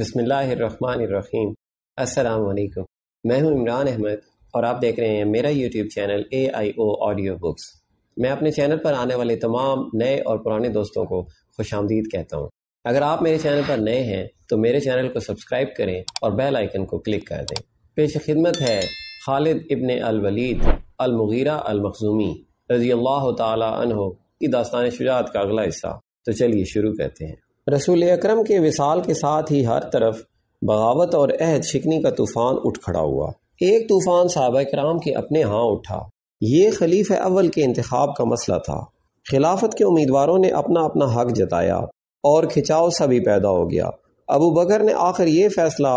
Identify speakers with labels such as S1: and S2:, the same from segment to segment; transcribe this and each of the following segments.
S1: बसमीम असलकुम मैं हूं इमरान अहमद और आप देख रहे हैं मेरा YouTube channel A I O audio books मैं अपने चैनल पर आने वाले तमाम नए और पुराने दोस्तों को खुश आमदीद कहता हूं अगर आप मेरे चैनल पर नए हैं तो मेरे चैनल को सब्सक्राइब करें और बेल आइकन को क्लिक कर दें पेश खिदमत है खालिद इबन अलवलीद अलमगीरा अलमखजूमी रजी अल्लाह तन की दास्तान शुजात का अगला हिस्सा तो चलिए शुरू करते हैं रसूल अकरम के विसाल के साथ ही हर तरफ बगावत और अहद शिकनी का तूफान उठ खड़ा हुआ एक तूफान साहब कराम के अपने हाँ उठा ये खलीफ अव्वल के इंतखब का मसला था खिलाफत के उम्मीदवारों ने अपना अपना हक जताया और खिंचाव सा भी पैदा हो गया अबू बकर ने आखिर ये फैसला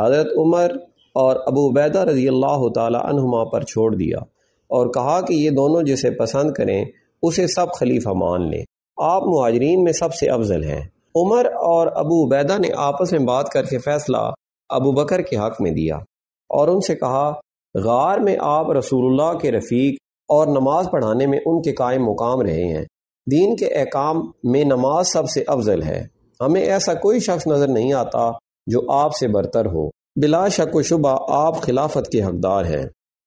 S1: हजरत उमर और अबू बैदा रजी अल्लाह तुमा पर छोड़ दिया और कहा कि ये दोनों जिसे पसंद करें उसे सब खलीफा मान लें आप महाजरीन में सबसे अफजल हैं उमर और अबू उबैदा ने आपस में बात करके फैसला अबू बकर के हक में दिया और उनसे कहा गार में आप रसूलुल्लाह के रफ़ीक और नमाज पढ़ाने में उनके कायम मुकाम रहे हैं दीन के अहकाम में नमाज सबसे अफजल है हमें ऐसा कोई शख्स नज़र नहीं आता जो आपसे बरतर हो बिला शक शुबा आप खिलाफत के हकदार हैं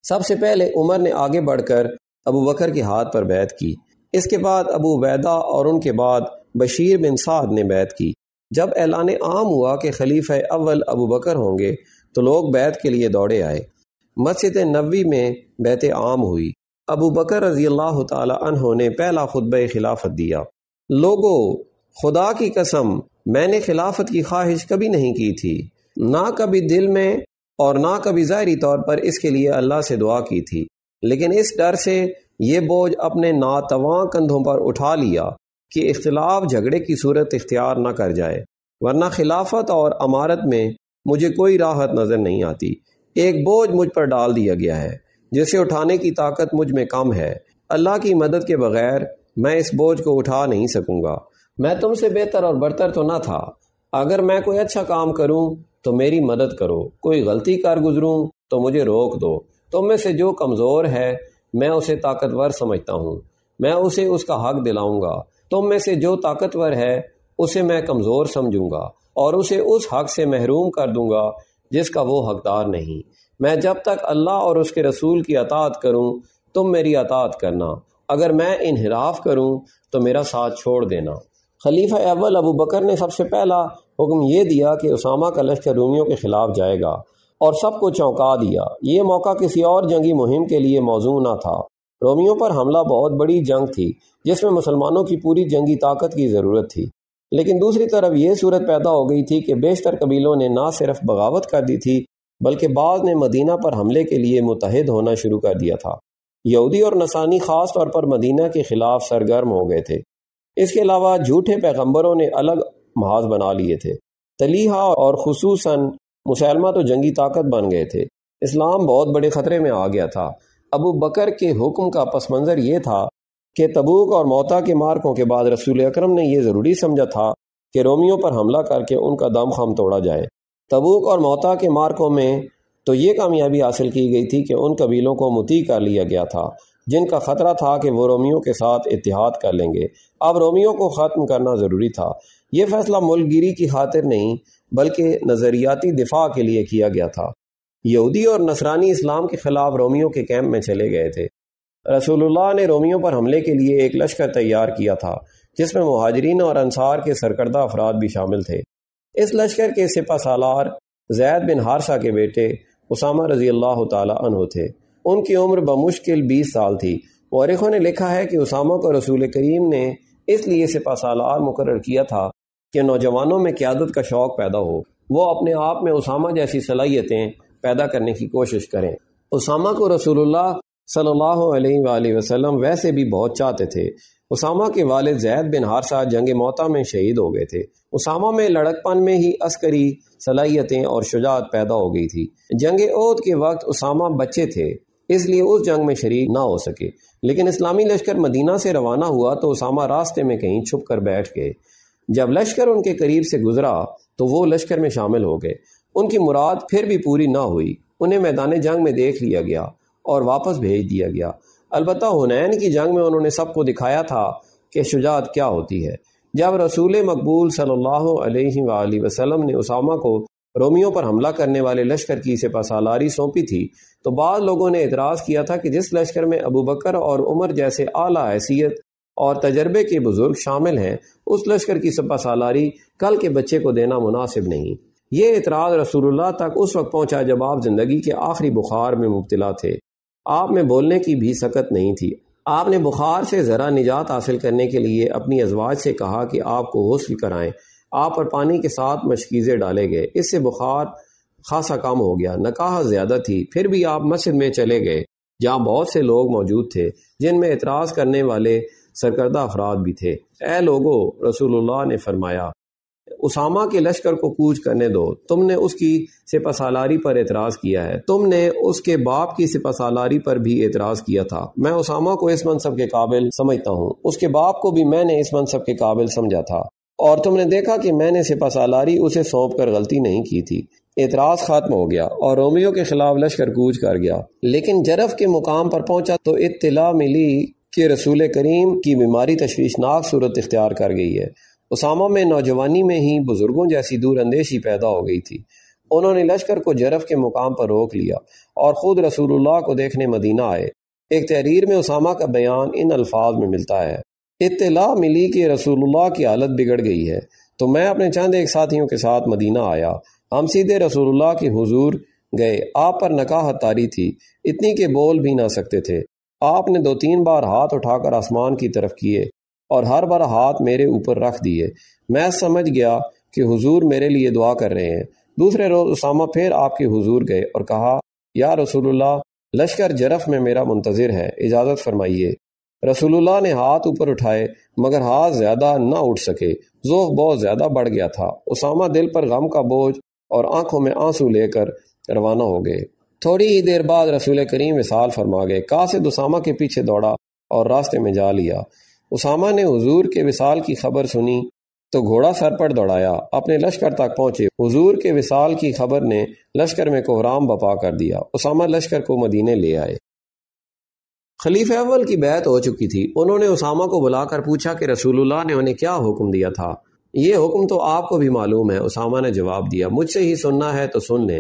S1: सबसे पहले उमर ने आगे बढ़कर अबू बकर के हाथ पर बैत की इसके बाद अबू उबैदा और उनके बाद बशीर बिन साद ने बैत की जब ऐलान आम हुआ कि खलीफ अव्वल अबू बकर होंगे तो लोग बैत के लिए दौड़े आए मस्जिद नबी में बैत आम हुई अबू बकर रजी अल्लाह तहों ने पहला खुतब खिलाफत दिया लोगो खुदा की कसम मैंने खिलाफत की ख्वाहिश कभी नहीं की थी ना कभी दिल में और ना कभी जहरी तौर पर इसके लिए अल्लाह से दुआ की थी लेकिन इस डर से ये बोझ अपने नातवा कंधों पर उठा लिया कि इख्तलाफ झगड़े की सूरत इख्तियार ना कर जाए वरना खिलाफत और अमारत में मुझे कोई राहत नज़र नहीं आती एक बोझ मुझ पर डाल दिया गया है जिसे उठाने की ताकत मुझ में कम है अल्लाह की मदद के बगैर मैं इस बोझ को उठा नहीं सकूंगा मैं तुमसे बेहतर और बरतर तो ना था अगर मैं कोई अच्छा काम करूं तो मेरी मदद करो कोई गलती कर गुजरूं तो मुझे रोक दो तुम में से जो कमज़ोर है मैं उसे ताकतवर समझता हूँ मैं उसे उसका हक दिलाऊंगा तुम में से जो ताकतवर है उसे मैं कमज़ोर समझूंगा और उसे उस हक से महरूम कर दूंगा जिसका वो हकदार नहीं मैं जब तक अल्लाह और उसके रसूल की अतात करूं तुम मेरी अतात करना अगर मैं इनहराफ करूं तो मेरा साथ छोड़ देना खलीफा अव्वल अबू बकर ने सबसे पहला हुक्म यह दिया कि उसामा का लश्कर रूमियों के खिलाफ जाएगा और सबको चौंका दिया ये मौका किसी और जंगी मुहिम के लिए मौजू ना था रोमियों पर हमला बहुत बड़ी जंग थी जिसमें मुसलमानों की पूरी जंगी ताकत की ज़रूरत थी लेकिन दूसरी तरफ यह सूरत पैदा हो गई थी कि बेशतर कबीलों ने ना सिर्फ बगावत कर दी थी बल्कि बाद ने मदीना पर हमले के लिए मुतहद होना शुरू कर दिया था यहूदी और नसानी ख़ास तौर पर मदीना के खिलाफ सरगर्म हो गए थे इसके अलावा झूठे पैगम्बरों ने अलग महाज बना लिए थे तलीहा और खसूस मुसलमा तो जंगी ताकत बन गए थे इस्लाम बहुत बड़े खतरे में आ गया था अबू बकर के हुक्म का पस मंज़र ये था कि तबूक और मोता के मार्कों के बाद रसूल अक्रम ने यह ज़रूरी समझा था कि रोमियों पर हमला करके उनका दम खाम तोड़ा जाए तबूक और मौता के मार्कों में तो ये कामयाबी हासिल की गई थी कि उन कबीलों को मुती कर लिया गया था जिनका ख़तरा था कि वो रोमियों के साथ इतिहाद कर लेंगे अब रोमियों को ख़त्म करना ज़रूरी था ये फैसला मुल्कगिरी की खातिर नहीं बल्कि नज़रियाती दिफा के लिए किया गया था यहूदी और नसरानी इस्लाम के खिलाफ रोमियो के कैंप में चले गए थे रसूलुल्लाह ने रोमियो पर हमले के लिए एक लश्कर तैयार किया था जिसमें महाजरीन और अंसार के सरकर्दा अफराद भी शामिल थे इस लश्कर के सिपा सालार जैद बिन हारसा के बेटे उसामा रजी अल्लाह तु थे उनकी उम्र बमुश्किल बीस साल थी मौरखों ने लिखा है कि उसामा को रसूल करीम ने इसलिए सिपा सालार मुकर किया था कि नौजवानों में क्यादत का शौक पैदा हो वो अपने आप में उसामा जैसी सलाहियतें पैदा करने की कोशिश करें उसामा को रसूलुल्लाह सल्लल्लाहु अलैहि वसल्लम वैसे भी बहुत चाहते थे उसामा के वाले जैद बिन हारसा जंग मोता में शहीद हो गए थे उसामा में लड़कपन में ही अस्करी सलाहियतें और शुजात पैदा हो गई थी जंग ओद के वक्त उसामा बच्चे थे इसलिए उस जंग में शरीक ना हो सके लेकिन इस्लामी लश्कर मदीना से रवाना हुआ तो उसामा रास्ते में कहीं छुप कर बैठ गए जब लश्कर उनके करीब से गुजरा तो वो लश्कर में शामिल हो गए उनकी मुराद फिर भी पूरी ना हुई उन्हें मैदान जंग में देख लिया गया और वापस भेज दिया गया अलबत् हुनैन की जंग में उन्होंने सबको दिखाया था कि शुजात क्या होती है जब रसूल मकबूल सल्लाम अलैहि ने उसामा को रोमियों पर हमला करने वाले लश्कर की से पसालारी सौंपी थी तो बाद लोगों ने एतराज़ किया था कि जिस लश्कर में अबू बकर और उमर जैसे आला हैसियत और तजर्बे के बुजुर्ग शामिल हैं उस लश्कर की सपा सालारी कल के बच्चे को देना मुनासिब नहीं ये एतराज़ रसूलुल्लाह तक उस वक्त पहुंचा जब आप ज़िंदगी के आखिरी बुखार में मुबतला थे आप में बोलने की भी सकत नहीं थी आपने बुखार से ज़रा निजात हासिल करने के लिए अपनी अजवाज से कहा कि आपको हौसल कराएं आप पर पानी के साथ मशकीज़े डाले गए इससे बुखार खासा कम हो गया नकाह ज़्यादा थी फिर भी आप मस्जिद में चले गए जहाँ बहुत से लोग मौजूद थे जिनमें इतराज करने वाले सरकर्दा अफराद भी थे ए लोगो रसूलुल्लाह ने फरमाया उसामा के लश्कर को कूच करने दो तुमने उसकी सिपा सालारी पर एतराज़ किया है तुमने उसके बाप की सिपा सालारी पर भी एतराज़ किया था मैं उसामा को इस मनसब के काबिल समझता हूँ उसके बाप को भी मैंने इस मनसब के काबिल समझा था और तुमने देखा कि मैंने सिपा सालारी उसे सौंप कर गलती नहीं की थी एतराज खत्म हो गया और रोमियो के खिलाफ लश्कर कूच कर गया लेकिन जरफ के मुकाम पर पहुंचा तो इतला मिली कि रसूल करीम की बीमारी तश्वीशनाक सूरत इख्तियार कर गई है उसामा में नौजवानी में ही बुज़ुर्गों जैसी दूरअंदेशी पैदा हो गई थी उन्होंने लश्कर को जरफ के मुकाम पर रोक लिया और ख़ुद रसूलुल्लाह को देखने मदीना आए एक तहरीर में उसामा का बयान इन अल्फाज में मिलता है इतला मिली कि रसूलुल्लाह की हालत बिगड़ गई है तो मैं अपने चंद एक साथियों के साथ मदीना आया हम सीधे रसूलुल्लाह के हुजूर गए आप पर नकाह तारी थी इतनी के बोल भी ना सकते थे आपने दो तीन बार हाथ उठाकर आसमान की तरफ किए और हर बार हाथ मेरे ऊपर रख दिए मैं समझ गया कि हुजूर मेरे लिए दुआ कर रहे हैं दूसरे रोज उसामा फिर आपके हुजूर गए और कहा या रसूलुल्लाह लश्कर जरफ में मेरा मुंतजिर है इजाज़त फरमाइए रसूलुल्लाह ने हाथ ऊपर उठाए मगर हाथ ज़्यादा ना उठ सके जोह बहुत ज़्यादा बढ़ गया था उसामा दिल पर गम का बोझ और आंखों में आंसू लेकर रवाना हो गए थोड़ी ही देर बाद रसूल करीम विसाल फरमा गए कासिद उसामा के पीछे दौड़ा और रास्ते में जा लिया उसामा ने हुजूर के विसाल की खबर सुनी तो घोड़ा सर पर दौड़ाया अपने लश्कर तक पहुंचे हुजूर के विसाल की खबर ने लश्कर में कोहराम बपा कर दिया उसामा लश्कर को मदीने ले आए खलीफ अव्वल की बैत हो चुकी थी उन्होंने उसामा को बुलाकर पूछा कि रसूलुल्लाह ने उन्हें क्या हुक्म दिया था ये हुक्म तो आपको भी मालूम है उसामा ने जवाब दिया मुझसे ही सुनना है तो सुन ले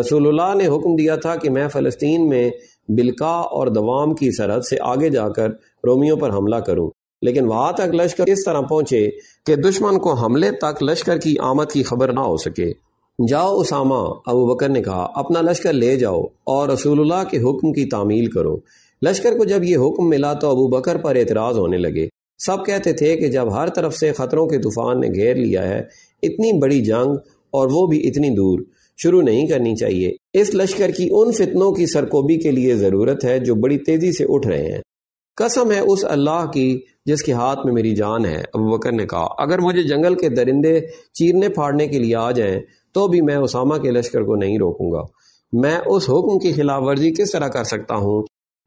S1: रसूलुल्लाह ने हुक्म दिया था कि मैं फ़लस्तीन में बिलका और दवाम की सरहद से आगे जाकर रोमियों पर हमला करूं लेकिन वहां तक लश्कर इस तरह पहुंचे कि दुश्मन को हमले तक लश्कर की आमद की खबर ना हो सके जाओ उसामा अबू बकर ने कहा अपना लश्कर ले जाओ और रसूलुल्लाह के हुक्म की तामील करो लश्कर को जब ये हुक्म मिला तो अबू बकर पर एतराज़ होने लगे सब कहते थे कि जब हर तरफ से खतरों के तूफान ने घेर लिया है इतनी बड़ी जंग और वो भी इतनी दूर शुरू नहीं करनी चाहिए इस लश्कर की उन फितनों की सरकोबी के लिए ज़रूरत है जो बड़ी तेज़ी से उठ रहे हैं कसम है उस अल्लाह की जिसके हाथ में मेरी जान है अबू बकर ने कहा अगर मुझे जंगल के दरिंदे चीरने फाड़ने के लिए आ जाएं तो भी मैं उसामा के लश्कर को नहीं रोकूंगा मैं उस हुक्म की खिलाफ वर्जी किस तरह कर सकता हूँ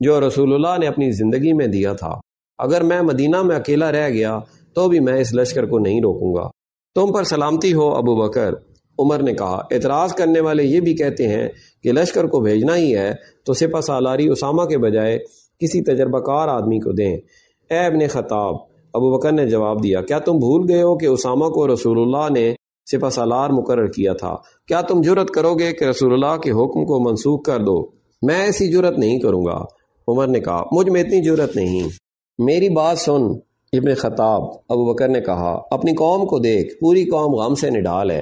S1: जो रसूलुल्लाह ने अपनी ज़िंदगी में दिया था अगर मैं मदीना में अकेला रह गया तो भी मैं इस लश्कर को नहीं रोकूंगा तुम पर सलामती हो अबू बकर उमर ने कहा एतराज़ करने वाले ये भी कहते हैं कि लश्कर को भेजना ही है तो सिपा सालारी उसामा के बजाय किसी तजर्बाकार आदमी को दें ए अबन ख़ताब अबू बकर ने जवाब दिया क्या तुम भूल गए हो कि उसामा को रसूलुल्लाह ने सिपा सालार मुकर किया था क्या तुम जुरत करोगे कि रसूलुल्लाह के हुक्म को मनसूख कर दो मैं ऐसी जुरत नहीं करूंगा उमर ने कहा मुझ में इतनी जरूरत नहीं मेरी बात सुन इबन ख़ताब अबू बकर ने कहा अपनी कौम को देख पूरी कौम गम से निडाल है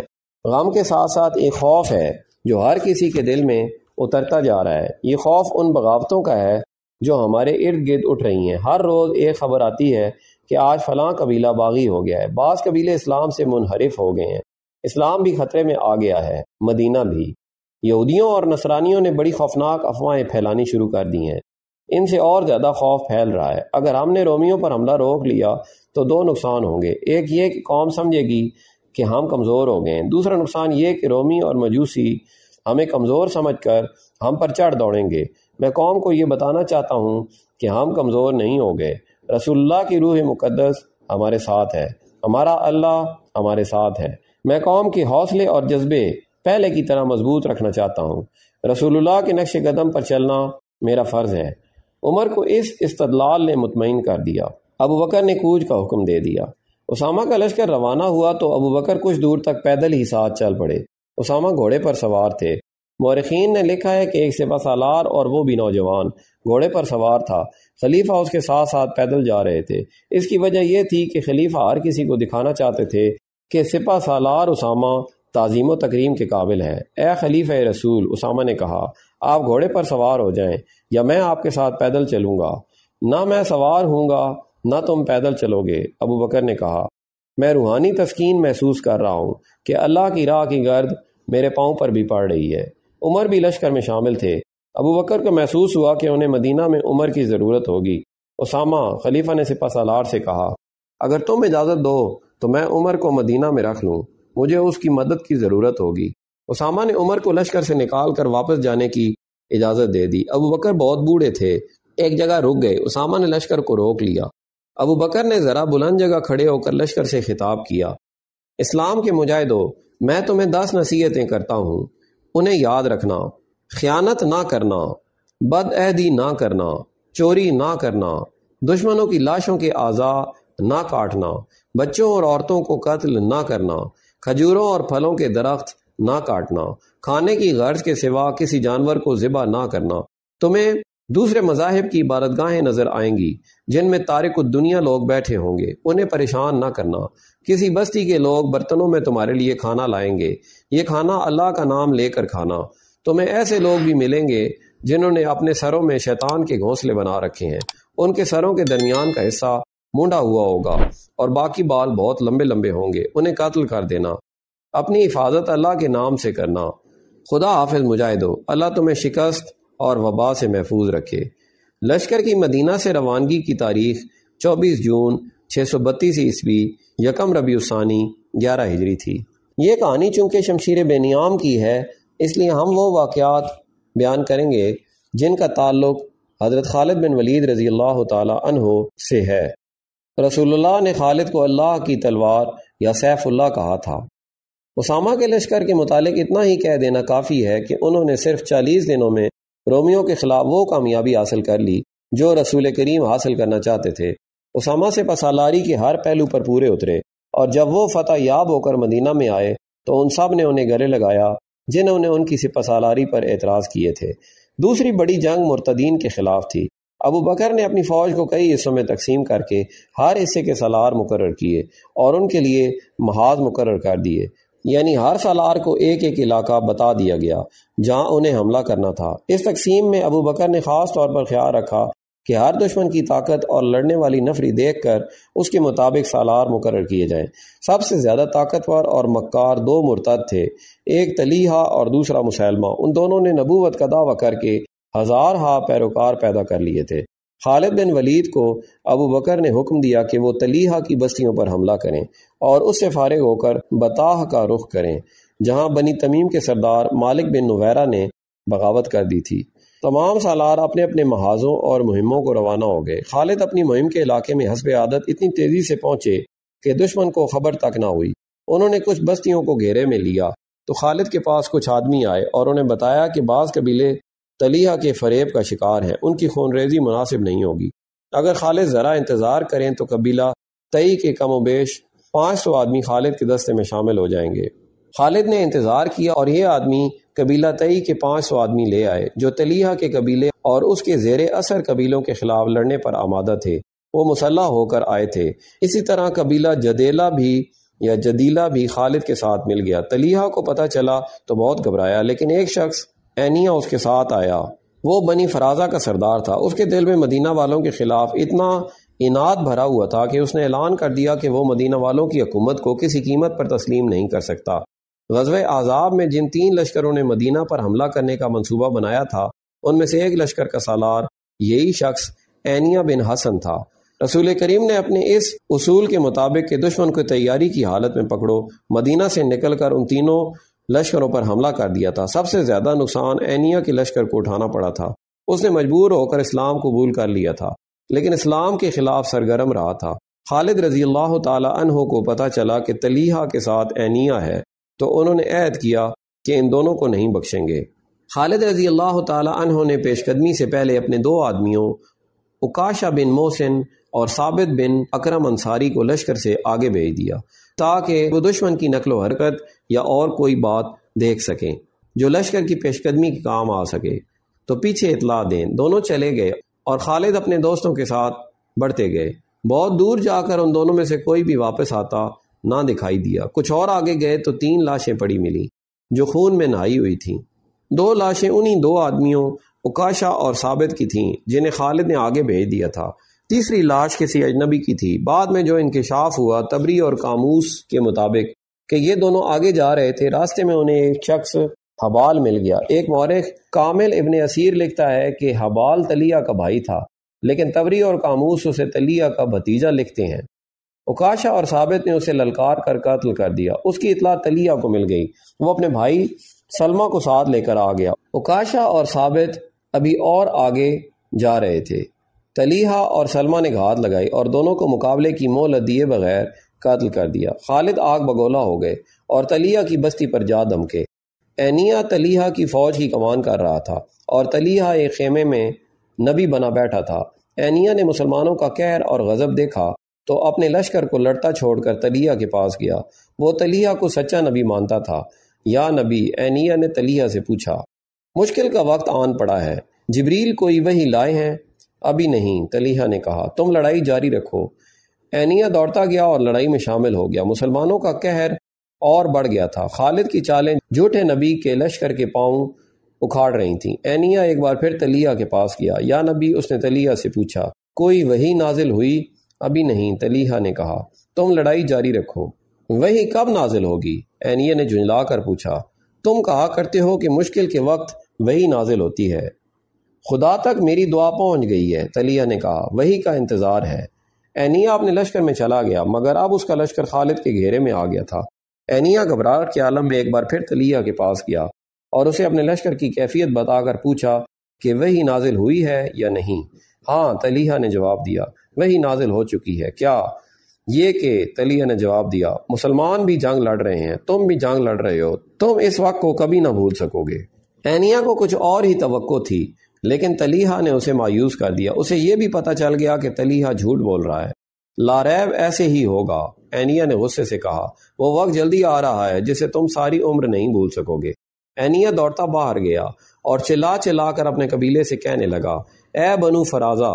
S1: गम के साथ साथ एक खौफ है जो हर किसी के दिल में उतरता जा रहा है ये खौफ उन बगावतों का है जो हमारे इर्द गिर्द उठ रही हैं हर रोज़ एक खबर आती है कि आज फलां कबीला बागी हो गया है बास कबीले इस्लाम से मुनहरफ हो गए हैं इस्लाम भी खतरे में आ गया है मदीना भी यहूदियों और नसरानियों ने बड़ी खौफनाक अफवाहें फैलानी शुरू कर दी हैं इनसे और ज़्यादा खौफ फैल रहा है अगर हमने रोमियों पर हमला रोक लिया तो दो नुकसान होंगे एक ये कि कौम समझेगी कि हम कमज़ोर हो गए हैं दूसरा नुकसान ये कि रोमी और मजूसी हमें कमज़ोर समझ कर हम पर चढ़ दौड़ेंगे मैं कौम को ये बताना चाहता हूँ कि हम कमज़ोर नहीं हो गए रसुल्ला की रूह मुकदस हमारे साथ है हमारा अल्लाह हमारे साथ है मैं कौम के हौसले और जज्बे पहले की तरह मजबूत रखना चाहता हूँ रसुल्ला के नक्श कदम पर चलना मेरा फ़र्ज़ है उमर को इस इस्तलाल ने मुतमिन कर दिया अबू बकर ने कूच का हुक्म दे दिया उसामा का लश्कर रवाना हुआ तो अबू बकर कुछ दूर तक पैदल ही साथ चल पड़े उसामा घोड़े पर सवार थे मौरखीन ने लिखा है कि एक सिपा सालार और वो भी नौजवान घोड़े पर सवार था खलीफा उसके साथ साथ पैदल जा रहे थे इसकी वजह यह थी कि खलीफा हर किसी को दिखाना चाहते थे कि सिपा सालार उसामा ताजीम तकरीम के काबिल है ए खलीफा रसूल उसामा ने कहा आप घोड़े पर सवार हो जाएं या मैं आपके साथ पैदल चलूंगा ना मैं सवार हूंगा ना तुम पैदल चलोगे अबू बकर ने कहा मैं रूहानी तस्कीन महसूस कर रहा हूँ कि अल्लाह की राह की गर्द मेरे पाँव पर भी पड़ रही है उमर भी लश्कर में शामिल थे अबू बकर को महसूस हुआ कि उन्हें मदीना में उमर की ज़रूरत होगी उसामा खलीफा ने सिपा सालार से कहा अगर तुम इजाज़त दो तो मैं उमर को मदीना में रख लूँ मुझे उसकी मदद की ज़रूरत होगी उसामा ने उमर को लश्कर से निकाल कर वापस जाने की इजाज़त दे दी अबू बकर बहुत बूढ़े थे एक जगह रुक गए उसामा ने लश्कर को रोक लिया अबू बकर ने ज़रा बुलंद जगह खड़े होकर लश्कर से खिताब किया इस्लाम के मुजाहिदो मैं तुम्हें दस नसीहतें करता हूँ उन्हें याद रखना ख्यानत ना करना बदअहदी ना करना चोरी ना करना दुश्मनों की लाशों के आज़ा ना काटना बच्चों और औरतों को कत्ल ना करना खजूरों और फलों के दरख्त ना काटना खाने की गर्ज के सिवा किसी जानवर को ज़िबा ना करना तुम्हें दूसरे मजाहब की इबारतगाहें नजर आएंगी जिनमें तारिक दुनिया लोग बैठे होंगे उन्हें परेशान ना करना किसी बस्ती के लोग बर्तनों में तुम्हारे लिए खाना लाएंगे ये खाना अल्लाह का नाम लेकर खाना तुम्हें ऐसे लोग भी मिलेंगे जिन्होंने अपने सरों में शैतान के घोंसले बना रखे हैं उनके सरों के दरमियान का हिस्सा मुंडा हुआ होगा और बाकी बाल बहुत लंबे लंबे होंगे उन्हें कत्ल कर देना अपनी हिफाजत अल्लाह के नाम से करना खुदा हाफिज मुजाहिदो अल्लाह तुम्हें शिकस्त और वबा से महफूज रखे लश्कर की मदीना से रवानगी की तारीख 24 जून छः सौ बत्तीस ईस्वी यकम रबीसानी ग्यारह हिजरी थी ये कहानी चूंकि शमशीर बेनियाम की है इसलिए हम वो वाक़ात बयान करेंगे जिनका ताल्लुक हज़रत खालिद बिन वलीद रज़ी अल्लाह तहो से है रसूलुल्लाह ने खालिद को अल्लाह की तलवार या सैफुल्ला कहा था उसामा के लश्कर के मुतालिक इतना ही कह देना काफ़ी है कि उन्होंने सिर्फ चालीस दिनों में रोमियो के खिलाफ वो कामयाबी हासिल कर ली जो रसूल करीम हासिल करना चाहते थे उसामा से पसालारी के हर पहलू पर पूरे उतरे और जब वो फतेह याब होकर मदीना में आए तो उन सब ने उन्हें गले लगाया जिन्होंने उनकी सिपसालारी पर एतराज़ किए थे दूसरी बड़ी जंग मुर्तदीन के खिलाफ थी अबू बकर ने अपनी फौज को कई हिस्सों में तकसीम करके हर हिस्से के सलार मुकर किए और उनके लिए महाज मुकर कर दिए यानी हर सालार को एक एक इलाका बता दिया गया जहां उन्हें हमला करना था इस तकसीम में अबू बकर ने खास तौर पर ख्याल रखा कि हर दुश्मन की ताकत और लड़ने वाली नफरी देख कर उसके मुताबिक सालार मुकर किए जाएं सबसे ज़्यादा ताकतवर और मक्कार दो मुर्तद थे एक तलीहा और दूसरा मुसलमा उन दोनों ने नबूवत का दावा करके हजार हा पैरोकार पैदा कर लिए थे खालिद बिन वलीद को अबू बकर ने हुक्म दिया कि वो तलीहा की बस्तियों पर हमला करें और उससे फारग होकर बताह का रुख करें जहां बनी तमीम के सरदार मालिक बिन नवैरा ने बगावत कर दी थी तमाम सालार अपने अपने महाजों और मुहिमों को रवाना हो गए खालिद अपनी मुहिम के इलाके में हंसब आदत इतनी तेजी से पहुंचे कि दुश्मन को खबर तक ना हुई उन्होंने कुछ बस्तियों को घेरे में लिया तो खालिद के पास कुछ आदमी आए और उन्हें बताया कि बाज़ कबीले तलिया के फरेब का शिकार हैं उनकी खूनरेजी मुनासिब नहीं होगी अगर खालिद ज़रा इंतज़ार करें तो कबीला तई के कमोबेश पाँच सौ आदमी खालिद के दस्ते में शामिल हो जाएंगे खालिद ने इंतज़ार किया और ये आदमी कबीला तई के पाँच सौ आदमी ले आए जो तलिया के कबीले और उसके जेर असर कबीलों के खिलाफ लड़ने पर आमादा थे वो मुसल्ह होकर आए थे इसी तरह कबीला जदेला भी या जदीला भी खालिद के साथ मिल गया तलीहा को पता चला तो बहुत घबराया लेकिन एक शख्स एनिया उसके साथ आया वो बनी फराजा का सरदार था उसके दिल में मदीना वालों के खिलाफ इतना इनाद भरा हुआ था कि उसने ऐलान कर दिया कि वो मदीना वालों की हकूमत को किसी कीमत पर तस्लीम नहीं कर सकता गजब आज़ाब में जिन तीन लश्करों ने मदीना पर हमला करने का मनसूबा बनाया था उनमें से एक लश्कर का सालार यही शख्स एनिया बिन हसन था रसूल करीम ने अपने इस उसूल के मुताबिक के दुश्मन को तैयारी की हालत में पकड़ो मदीना से निकल कर उन तीनों लश्करों पर हमला कर दिया था सबसे ज्यादा नुकसान एनिया के लश्कर को उठाना पड़ा था उसने मजबूर होकर इस्लाम कबूल कर लिया था लेकिन इस्लाम के खिलाफ सरगर्म रहा था खालिद रजी अल्लाह तहों को पता चला कि तलीहा के साथ एनिया है तो उन्होंने ऐद किया कि इन दोनों को नहीं बख्शेंगे खालिद रजी अल्लाह तहों ने पेशकदमी से पहले अपने दो आदमियों उकाशा बिन मोहसिन और साबित बिन अकरम अंसारी को लश्कर से आगे भेज दिया ताकि वो दुश्मन की नकलो हरकत या और कोई बात देख सकें जो लश्कर की पेशकदमी के काम आ सके तो पीछे इतला दें दोनों चले गए और खालिद अपने दोस्तों के साथ बढ़ते गए बहुत दूर जाकर उन दोनों में से कोई भी वापस आता ना दिखाई दिया कुछ और आगे गए तो तीन लाशें पड़ी मिली जो खून में नहाई हुई थी दो लाशें उन्हीं दो आदमियों उकाशा और साबित की थीं जिन्हें खालिद ने आगे भेज दिया था तीसरी लाश किसी अजनबी की थी बाद में जो इंकशाफ हुआ तबरी और कामूस के मुताबिक कि ये दोनों आगे जा रहे थे रास्ते में उन्हें एक शख्स हबाल मिल गया एक मौरख कामिल इबन असीर लिखता है कि हबाल तलिया का भाई था लेकिन तबरी और कामूस उसे तलिया का भतीजा लिखते हैं उकाशा और साबित ने उसे ललकार कर कत्ल कर दिया उसकी इतला तलिया को मिल गई वो अपने भाई सलमा को साथ लेकर आ गया उकाशा और साबित अभी और आगे जा रहे थे तलीहा और सलमा ने घात लगाई और दोनों को मुकाबले की मोहलत दिए बगैर कत्ल कर दिया खालिद आग बगोला हो गए और तलिया की बस्ती पर जा दमके एनिया तलीहा की फ़ौज की कमान कर रहा था और तलीहा एक खेमे में नबी बना बैठा था एनिया ने मुसलमानों का कहर और गज़ब देखा तो अपने लश्कर को लड़ता छोड़कर तलिया के पास गया वो तलिया को सच्चा नबी मानता था या नबी एनिया ने तलिया से पूछा मुश्किल का वक्त आन पड़ा है जबरील कोई वही लाए हैं अभी नहीं तलिया ने कहा तुम लड़ाई जारी रखो एनिया दौड़ता गया और लड़ाई में शामिल हो गया मुसलमानों का कहर और बढ़ गया था खालिद की चालें झूठे नबी के लश्कर के पाँव उखाड़ रही थीं एनिया एक बार फिर तलिया के पास गया या नबी उसने तलिया से पूछा कोई वही नाजिल हुई अभी नहीं तलीहा ने कहा तुम लड़ाई जारी रखो वही कब नाजिल होगी एनिया ने झुंझला कर पूछा तुम कहा करते हो कि मुश्किल के वक्त वही नाजिल होती है खुदा तक मेरी दुआ पहुंच गई है तलिया ने कहा वही का इंतज़ार है एनिया अपने लश्कर में चला गया मगर अब उसका लश्कर खालिद के घेरे में आ गया था एनिया घबराहट के आलम में एक बार फिर तलिया के पास गया और उसे अपने लश्कर की कैफियत बताकर पूछा कि वही नाजिल हुई है या नहीं हाँ तलिया ने जवाब दिया वही नाजिल हो चुकी है क्या ये के तलिया ने जवाब दिया मुसलमान भी जंग लड़ रहे हैं तुम भी जंग लड़ रहे हो तुम इस वक्त को कभी ना भूल सकोगे एनिया को कुछ और ही तो थी लेकिन तलीहा ने उसे मायूस कर दिया उसे यह भी पता चल गया कि तलीहा झूठ बोल रहा है लारैब ऐसे ही होगा एनिया ने गुस्से से कहा वो वक्त जल्दी आ रहा है जिसे तुम सारी उम्र नहीं भूल सकोगे एनिया दौड़ता बाहर गया और चिल्ला चिल्ला कर अपने कबीले से कहने लगा ए बनु फराजा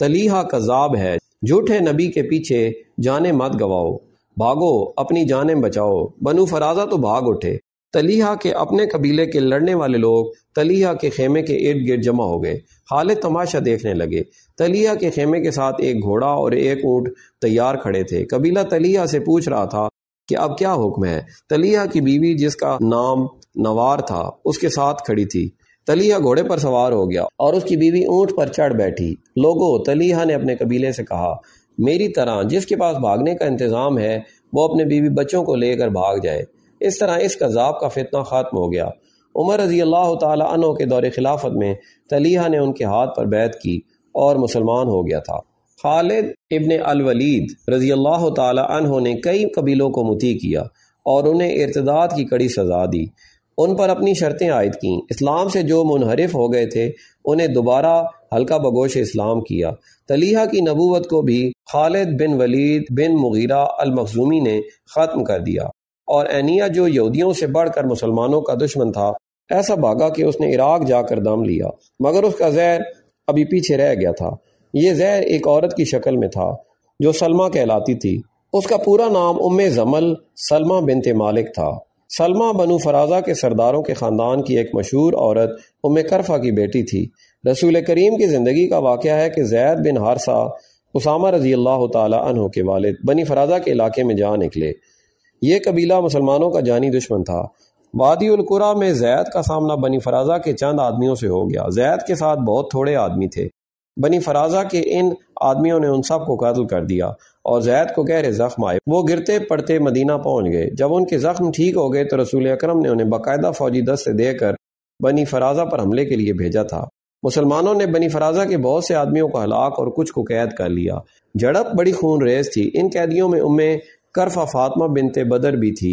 S1: तलीहा कजाब है झूठे नबी के पीछे जाने मत गवाओ भागो अपनी जाने बचाओ बनु फराजा तो भाग उठे तलीहा के अपने कबीले के लड़ने वाले लोग तलीहा के खेमे के इर्द गिर्द जमा हो गए हाल तमाशा देखने लगे तलिया के खेमे के साथ एक घोड़ा और एक ऊँट तैयार खड़े थे कबीला तलिया से पूछ रहा था कि अब क्या हुक्म है तलिया की बीवी जिसका नाम नवार था उसके साथ खड़ी थी तलिया घोड़े पर सवार हो गया और उसकी बीवी ऊँट पर चढ़ बैठी लोगो तलिया ने अपने कबीले से कहा मेरी तरह जिसके पास भागने का इंतज़ाम है वो अपने बीवी बच्चों को लेकर भाग जाए इस तरह इस कजाब का फितना ख़त्म हो गया उमर रजी अल्लाह तन के दौर खिलाफत में तलीहा ने उनके हाथ पर बैत की और मुसलमान हो गया था खालिद इबन अलवलीद रजी अल्लाह तहों ने कई कबीलों को मुती किया और उन्हें इर्तदाद की कड़ी सजा दी उन पर अपनी शर्तें आयद की इस्लाम से जो मुनहरफ हो गए थे उन्हें दोबारा हल्का बगोश इस्लाम किया तलीहा की नबूवत को भी Khalid bin Walid bin Mughira Al Makhzumi ने ख़त्म कर दिया और एनिया जो यहूदियों से बढ़कर मुसलमानों का दुश्मन था ऐसा भागा कि उसने इराक जाकर दम लिया मगर उसका जहर अभी पीछे रह गया था ये जहर एक औरत की शक्ल में था जो सलमा कहलाती थी उसका पूरा नाम उम जमल सलमा बिनते मालिक था सलमा बनु फराजा के सरदारों के ख़ानदान की एक मशहूर औरत उम करफा की बेटी थी रसूल करीम की ज़िंदगी का वाक़ है कि जैद बिन हारसा उसामा रजी अल्लाह तहो के वालिद बनी फराजा के इलाके में जा निकले ये कबीला मुसलमानों का जानी दुश्मन था उलकुरा में जैद का सामना बनी फराजा के चंद आदमियों से हो गया जैद के साथ बहुत थोड़े आदमी थे बनी फराजा के इन आदमियों ने उन को कत्ल कर दिया और जैद को गहरे जख्म आए वो गिरते पड़ते मदीना पहुंच गए जब उनके जख्म ठीक हो गए तो रसूल अक्रम ने उन्हें बाकायदा फौजी दस्ते देकर बनी फराजा पर हमले के लिए भेजा था मुसलमानों ने बनी फराजा के बहुत से आदमियों को हलाक और कुछ को कैद कर लिया झड़प बड़ी खून रेज थी इन कैदियों में उम्मे करफा फातमा बिनते बदर भी थी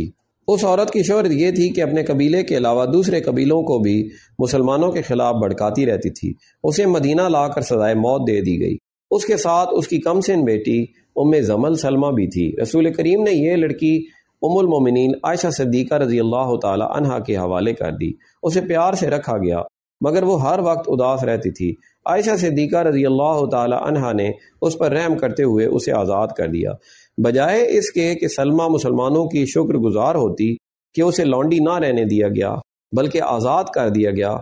S1: उस औरत की शोहरत यह थी कि अपने कबीले के अलावा दूसरे कबीलों को भी मुसलमानों के खिलाफ भड़काती रहती थी उसे मदीना लाकर सजाए मौत दे दी गई उसके साथ उसकी कमसिन बेटी उम जमल सलमा भी थी रसूल करीम ने यह लड़की उमुलमोमिन आयशा सद्दीक़ा रजी अल्लाह तहा के हवाले कर दी उसे प्यार से रखा गया मगर वो हर वक्त उदास रहती थी आयशा सद्दीक़ा रजी अल्लाह तहा ने उस पर रहम करते हुए उसे आज़ाद कर दिया बजाय इसके कि सलमा मुसलमानों की शुक्रगुजार होती कि उसे लॉन्डी ना रहने दिया गया बल्कि आज़ाद कर दिया गया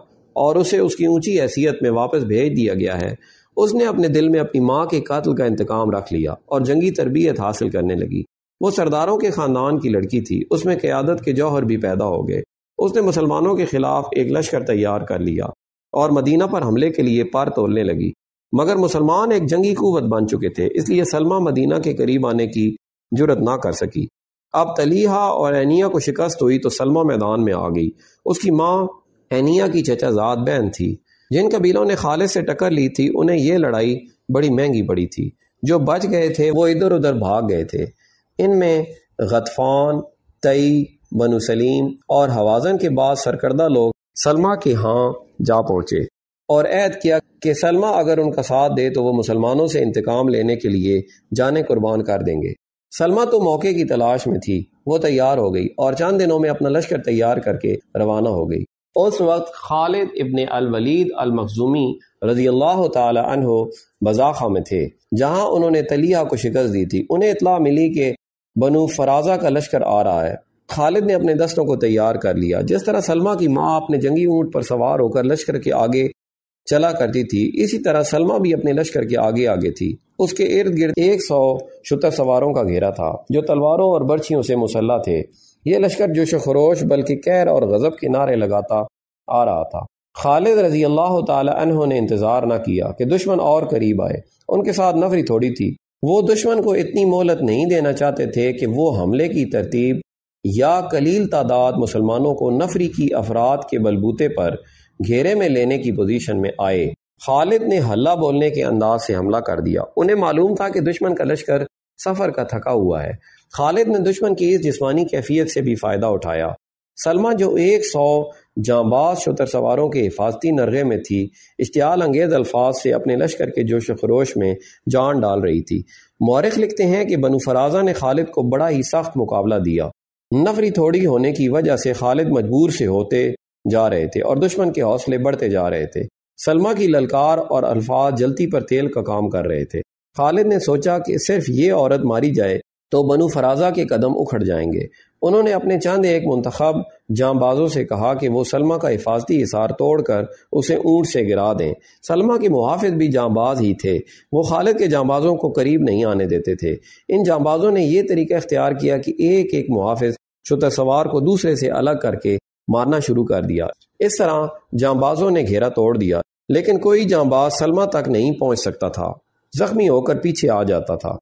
S1: और उसे उसकी ऊंची हैसियत में वापस भेज दिया गया है उसने अपने दिल में अपनी माँ के कातल का इंतकाम रख लिया और जंगी तरबियत हासिल करने लगी वो सरदारों के ख़ानदान की लड़की थी उसमें क़्यादत के जौहर भी पैदा हो गए उसने मुसलमानों के खिलाफ एक लश्कर तैयार कर लिया और मदीना पर हमले के लिए पार तोड़ने लगी मगर मुसलमान एक जंगी कुवत बन चुके थे इसलिए सलमा मदीना के करीब आने की जरूरत ना कर सकी अब तलीहा और एनिया को शिकस्त हुई तो सलमा मैदान में आ गई उसकी माँ एनिया की चचाजाद बहन थी जिन कबीलों ने खालिद से टक्कर ली थी उन्हें यह लड़ाई बड़ी महंगी पड़ी थी जो बच गए थे वो इधर उधर भाग गए थे इनमें गतफान तई बनुसलीम सलीम और हवाजन के बाद सरकर्दा लोग सलमा के हाँ जा पहुंचे और ऐद किया कि सलमा अगर उनका साथ दे तो वो मुसलमानों से इंतकाम लेने के लिए जाने कुर्बान कर देंगे सलमा तो मौके की तलाश में थी वो तैयार हो गई और चंद दिनों में अपना लश्कर तैयार करके रवाना हो गई उस वक्त खालिद इबन अलवलीद अलमखजूमी रजी अल्लाह तहो बजाखा में थे जहाँ उन्होंने तलिया को शिकस्त दी थी उन्हें इतला मिली के बनु फराजा का लश्कर आ रहा है खालिद ने अपने दस्तों को तैयार कर लिया जिस तरह सलमा की माँ अपने जंगी ऊंट पर सवार होकर लश्कर के आगे चला करती थी इसी तरह सलमा भी अपने लश्कर के आगे आगे थी उसके इर्द गिर्द एक सौ शुतर सवारों का घेरा था जो तलवारों और बर्छियों से मुसल्ला थे ये लश्कर जोश खरोश बल्कि कैर और गजब के नारे लगाता आ रहा था खालिद रजी अल्लाह तहों ने इंतजार ना किया कि दुश्मन और करीब आए उनके साथ नफरी थोड़ी थी वो दुश्मन को इतनी मोहलत नहीं देना चाहते थे कि वो हमले की तरतीब या कलील तादाद मुसलमानों को नफरी की अफराद के बलबूते पर घेरे में लेने की पोजीशन में आए खालिद ने हल्ला बोलने के अंदाज से हमला कर दिया उन्हें मालूम था कि दुश्मन का लश्कर सफर का थका हुआ है खालिद ने दुश्मन की इस जिस्मानी कैफियत से भी फायदा उठाया सलमा जो एक सौ जाबाज शतर सवारों के हिफाजती नर्रे में थी इश्तियाल अंगेज अल्फाज से अपने लश्कर के जोश खरोश में जान डाल रही थी मौरख लिखते हैं कि बनु फराजा ने खालिद को बड़ा ही सख्त मुकाबला दिया नफरी थोड़ी होने की वजह से खालिद मजबूर से होते जा रहे थे और दुश्मन के हौसले बढ़ते जा रहे थे सलमा की ललकार और अल्फाज जलती पर तेल का काम कर रहे थे खालिद ने सोचा कि सिर्फ ये औरत मारी जाए तो बनु फराजा के कदम उखड़ जाएंगे उन्होंने अपने चंद एक मंतखब जांबाजों से कहा कि वो सलमा का हिफाजती हिसार तोड़कर उसे ऊँट से गिरा दें सलमा के मुहाफ भी जांबाज ही थे वो खालिद के जांबाजों को करीब नहीं आने देते थे इन जांबाजों ने यह तरीका इख्तियार किया कि एक एक मुहाफ शुतर सवार को दूसरे से अलग करके मारना शुरू कर दिया इस तरह जांबाजों ने घेरा तोड़ दिया लेकिन कोई जांबाज सलमा तक नहीं पहुंच सकता था जख्मी होकर पीछे आ जाता था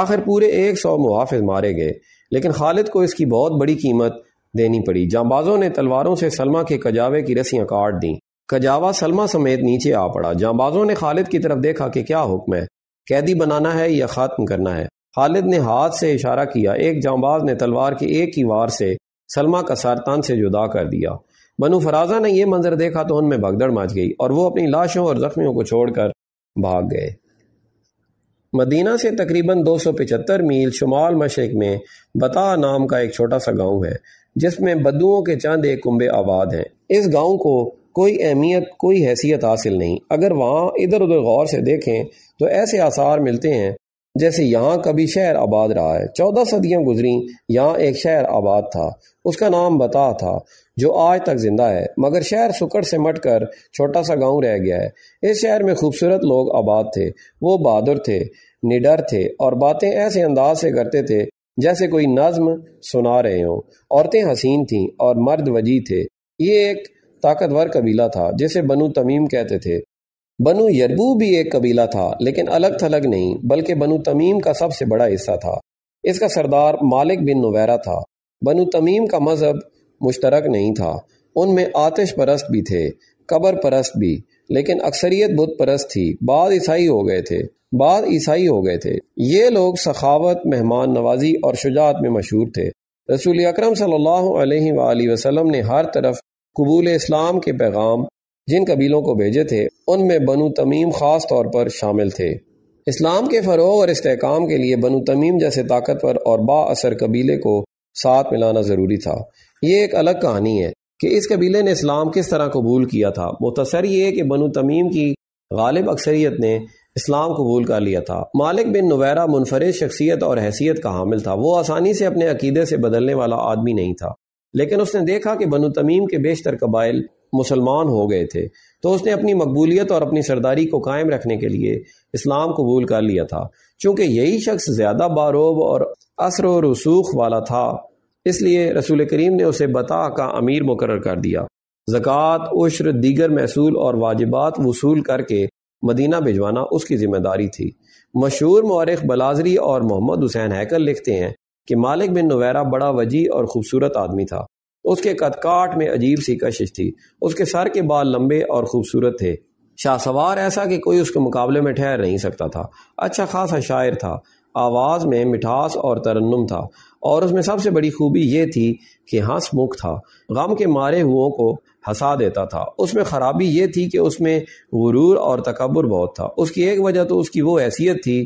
S1: आखिर पूरे एक सौ मुहाफिज मारे गए लेकिन खालिद को इसकी बहुत बड़ी कीमत देनी पड़ी जांबाजों ने तलवारों से सलमा के कजावे की रस्सियां काट दी कजावा सलमा समेत नीचे आ पड़ा जांबाजों ने खालिद की तरफ देखा कि क्या हुक्म है कैदी बनाना है या ख़त्म करना है खालिद ने हाथ से इशारा किया एक जांबाज ने तलवार के एक ही वार से सलमा का सारतान से जुदा कर दिया बनु फराजा ने यह मंजर देखा तो उनमें भगदड़ मच गई और वो अपनी लाशों और जख्मियों को छोड़कर भाग गए मदीना से तकरीबन 275 मील शुमाल मशरक में बता नाम का एक छोटा सा गांव है जिसमें बद्दुओं के चंद एक कुंबे आबाद हैं इस गांव को कोई अहमियत कोई हैसियत हासिल नहीं अगर वहां इधर उधर गौर से देखें तो ऐसे आसार मिलते हैं जैसे यहाँ कभी शहर आबाद रहा है चौदह सदियाँ गुजरी यहाँ एक शहर आबाद था उसका नाम बता था जो आज तक जिंदा है मगर शहर सुकड़ से मट कर छोटा सा गांव रह गया है इस शहर में खूबसूरत लोग आबाद थे वो बहादुर थे निडर थे और बातें ऐसे अंदाज से करते थे जैसे कोई नज्म सुना रहे हों औरतें हसीन थीं और मर्द वजी थे ये एक ताकतवर कबीला था जिसे बनु तमीम कहते थे बनु यरबू भी एक कबीला था लेकिन अलग थलग नहीं बल्कि बनु तमीम का सबसे बड़ा हिस्सा था इसका सरदार मालिक बिन नवैरा था बनु तमीम का मज़हब मुश्तरक नहीं था उनमें आतिश परस्त भी थे कबर परस्त भी लेकिन अक्सरियत बुद्ध परस्त थी बाद ईसाई हो गए थे बाद ईसाई हो गए थे ये लोग सखावत मेहमान नवाजी और शुजात में मशहूर थे रसूल अक्रम सल्ला वसलम ने हर तरफ कबूल इस्लाम के पैगाम जिन कबीलों को भेजे थे उनमें बनु तमीम खास तौर पर शामिल थे इस्लाम के फ़रोग और इस्तेकाम के लिए बनु तमीम जैसे ताकतवर और बासर कबीले को साथ मिलाना ज़रूरी था ये एक अलग कहानी है कि इस कबीले ने इस्लाम किस तरह कबूल किया था मुतसर ये कि बनु तमीम की गालिब अक्सरियत ने इस्लाम कबूल कर लिया था मालिक बिन नवैरा मुनफरद शख्सियत और हैसियत का हामिल था वो आसानी से अपने अकीदे से बदलने वाला आदमी नहीं था लेकिन उसने देखा कि बनु तमीम के बेशतर कबाइल मुसलमान हो गए थे तो उसने अपनी मकबूलियत और अपनी सरदारी को कायम रखने के लिए इस्लाम कबूल कर लिया था चूंकि यही शख्स ज़्यादा बारोब और असर व रसूख वाला था इसलिए रसूल करीम ने उसे बता का अमीर मुकर कर दिया ज़क़़त उश्र दीगर महसूल और वाजिबात वसूल करके मदीना भिजवाना उसकी जिम्मेदारी थी मशहूर मौरख बलाजरी और मोहम्मद हुसैन हैकर लिखते हैं कि मालिक बिन नवैरा बड़ा वजी और खूबसूरत आदमी था उसके कदकाट में अजीब सी कशिश थी उसके सर के बाल लंबे और खूबसूरत थे शाहसवार ऐसा कि कोई उसके मुकाबले में ठहर नहीं सकता था अच्छा खासा शायर था आवाज़ में मिठास और तरन्नम था और उसमें सबसे बड़ी खूबी ये थी कि हंसमुख था गम के मारे हुओं को हंसा देता था उसमें ख़राबी ये थी कि उसमें गुरूर और तकबर बहुत था उसकी एक वजह तो उसकी वो हैसियत थी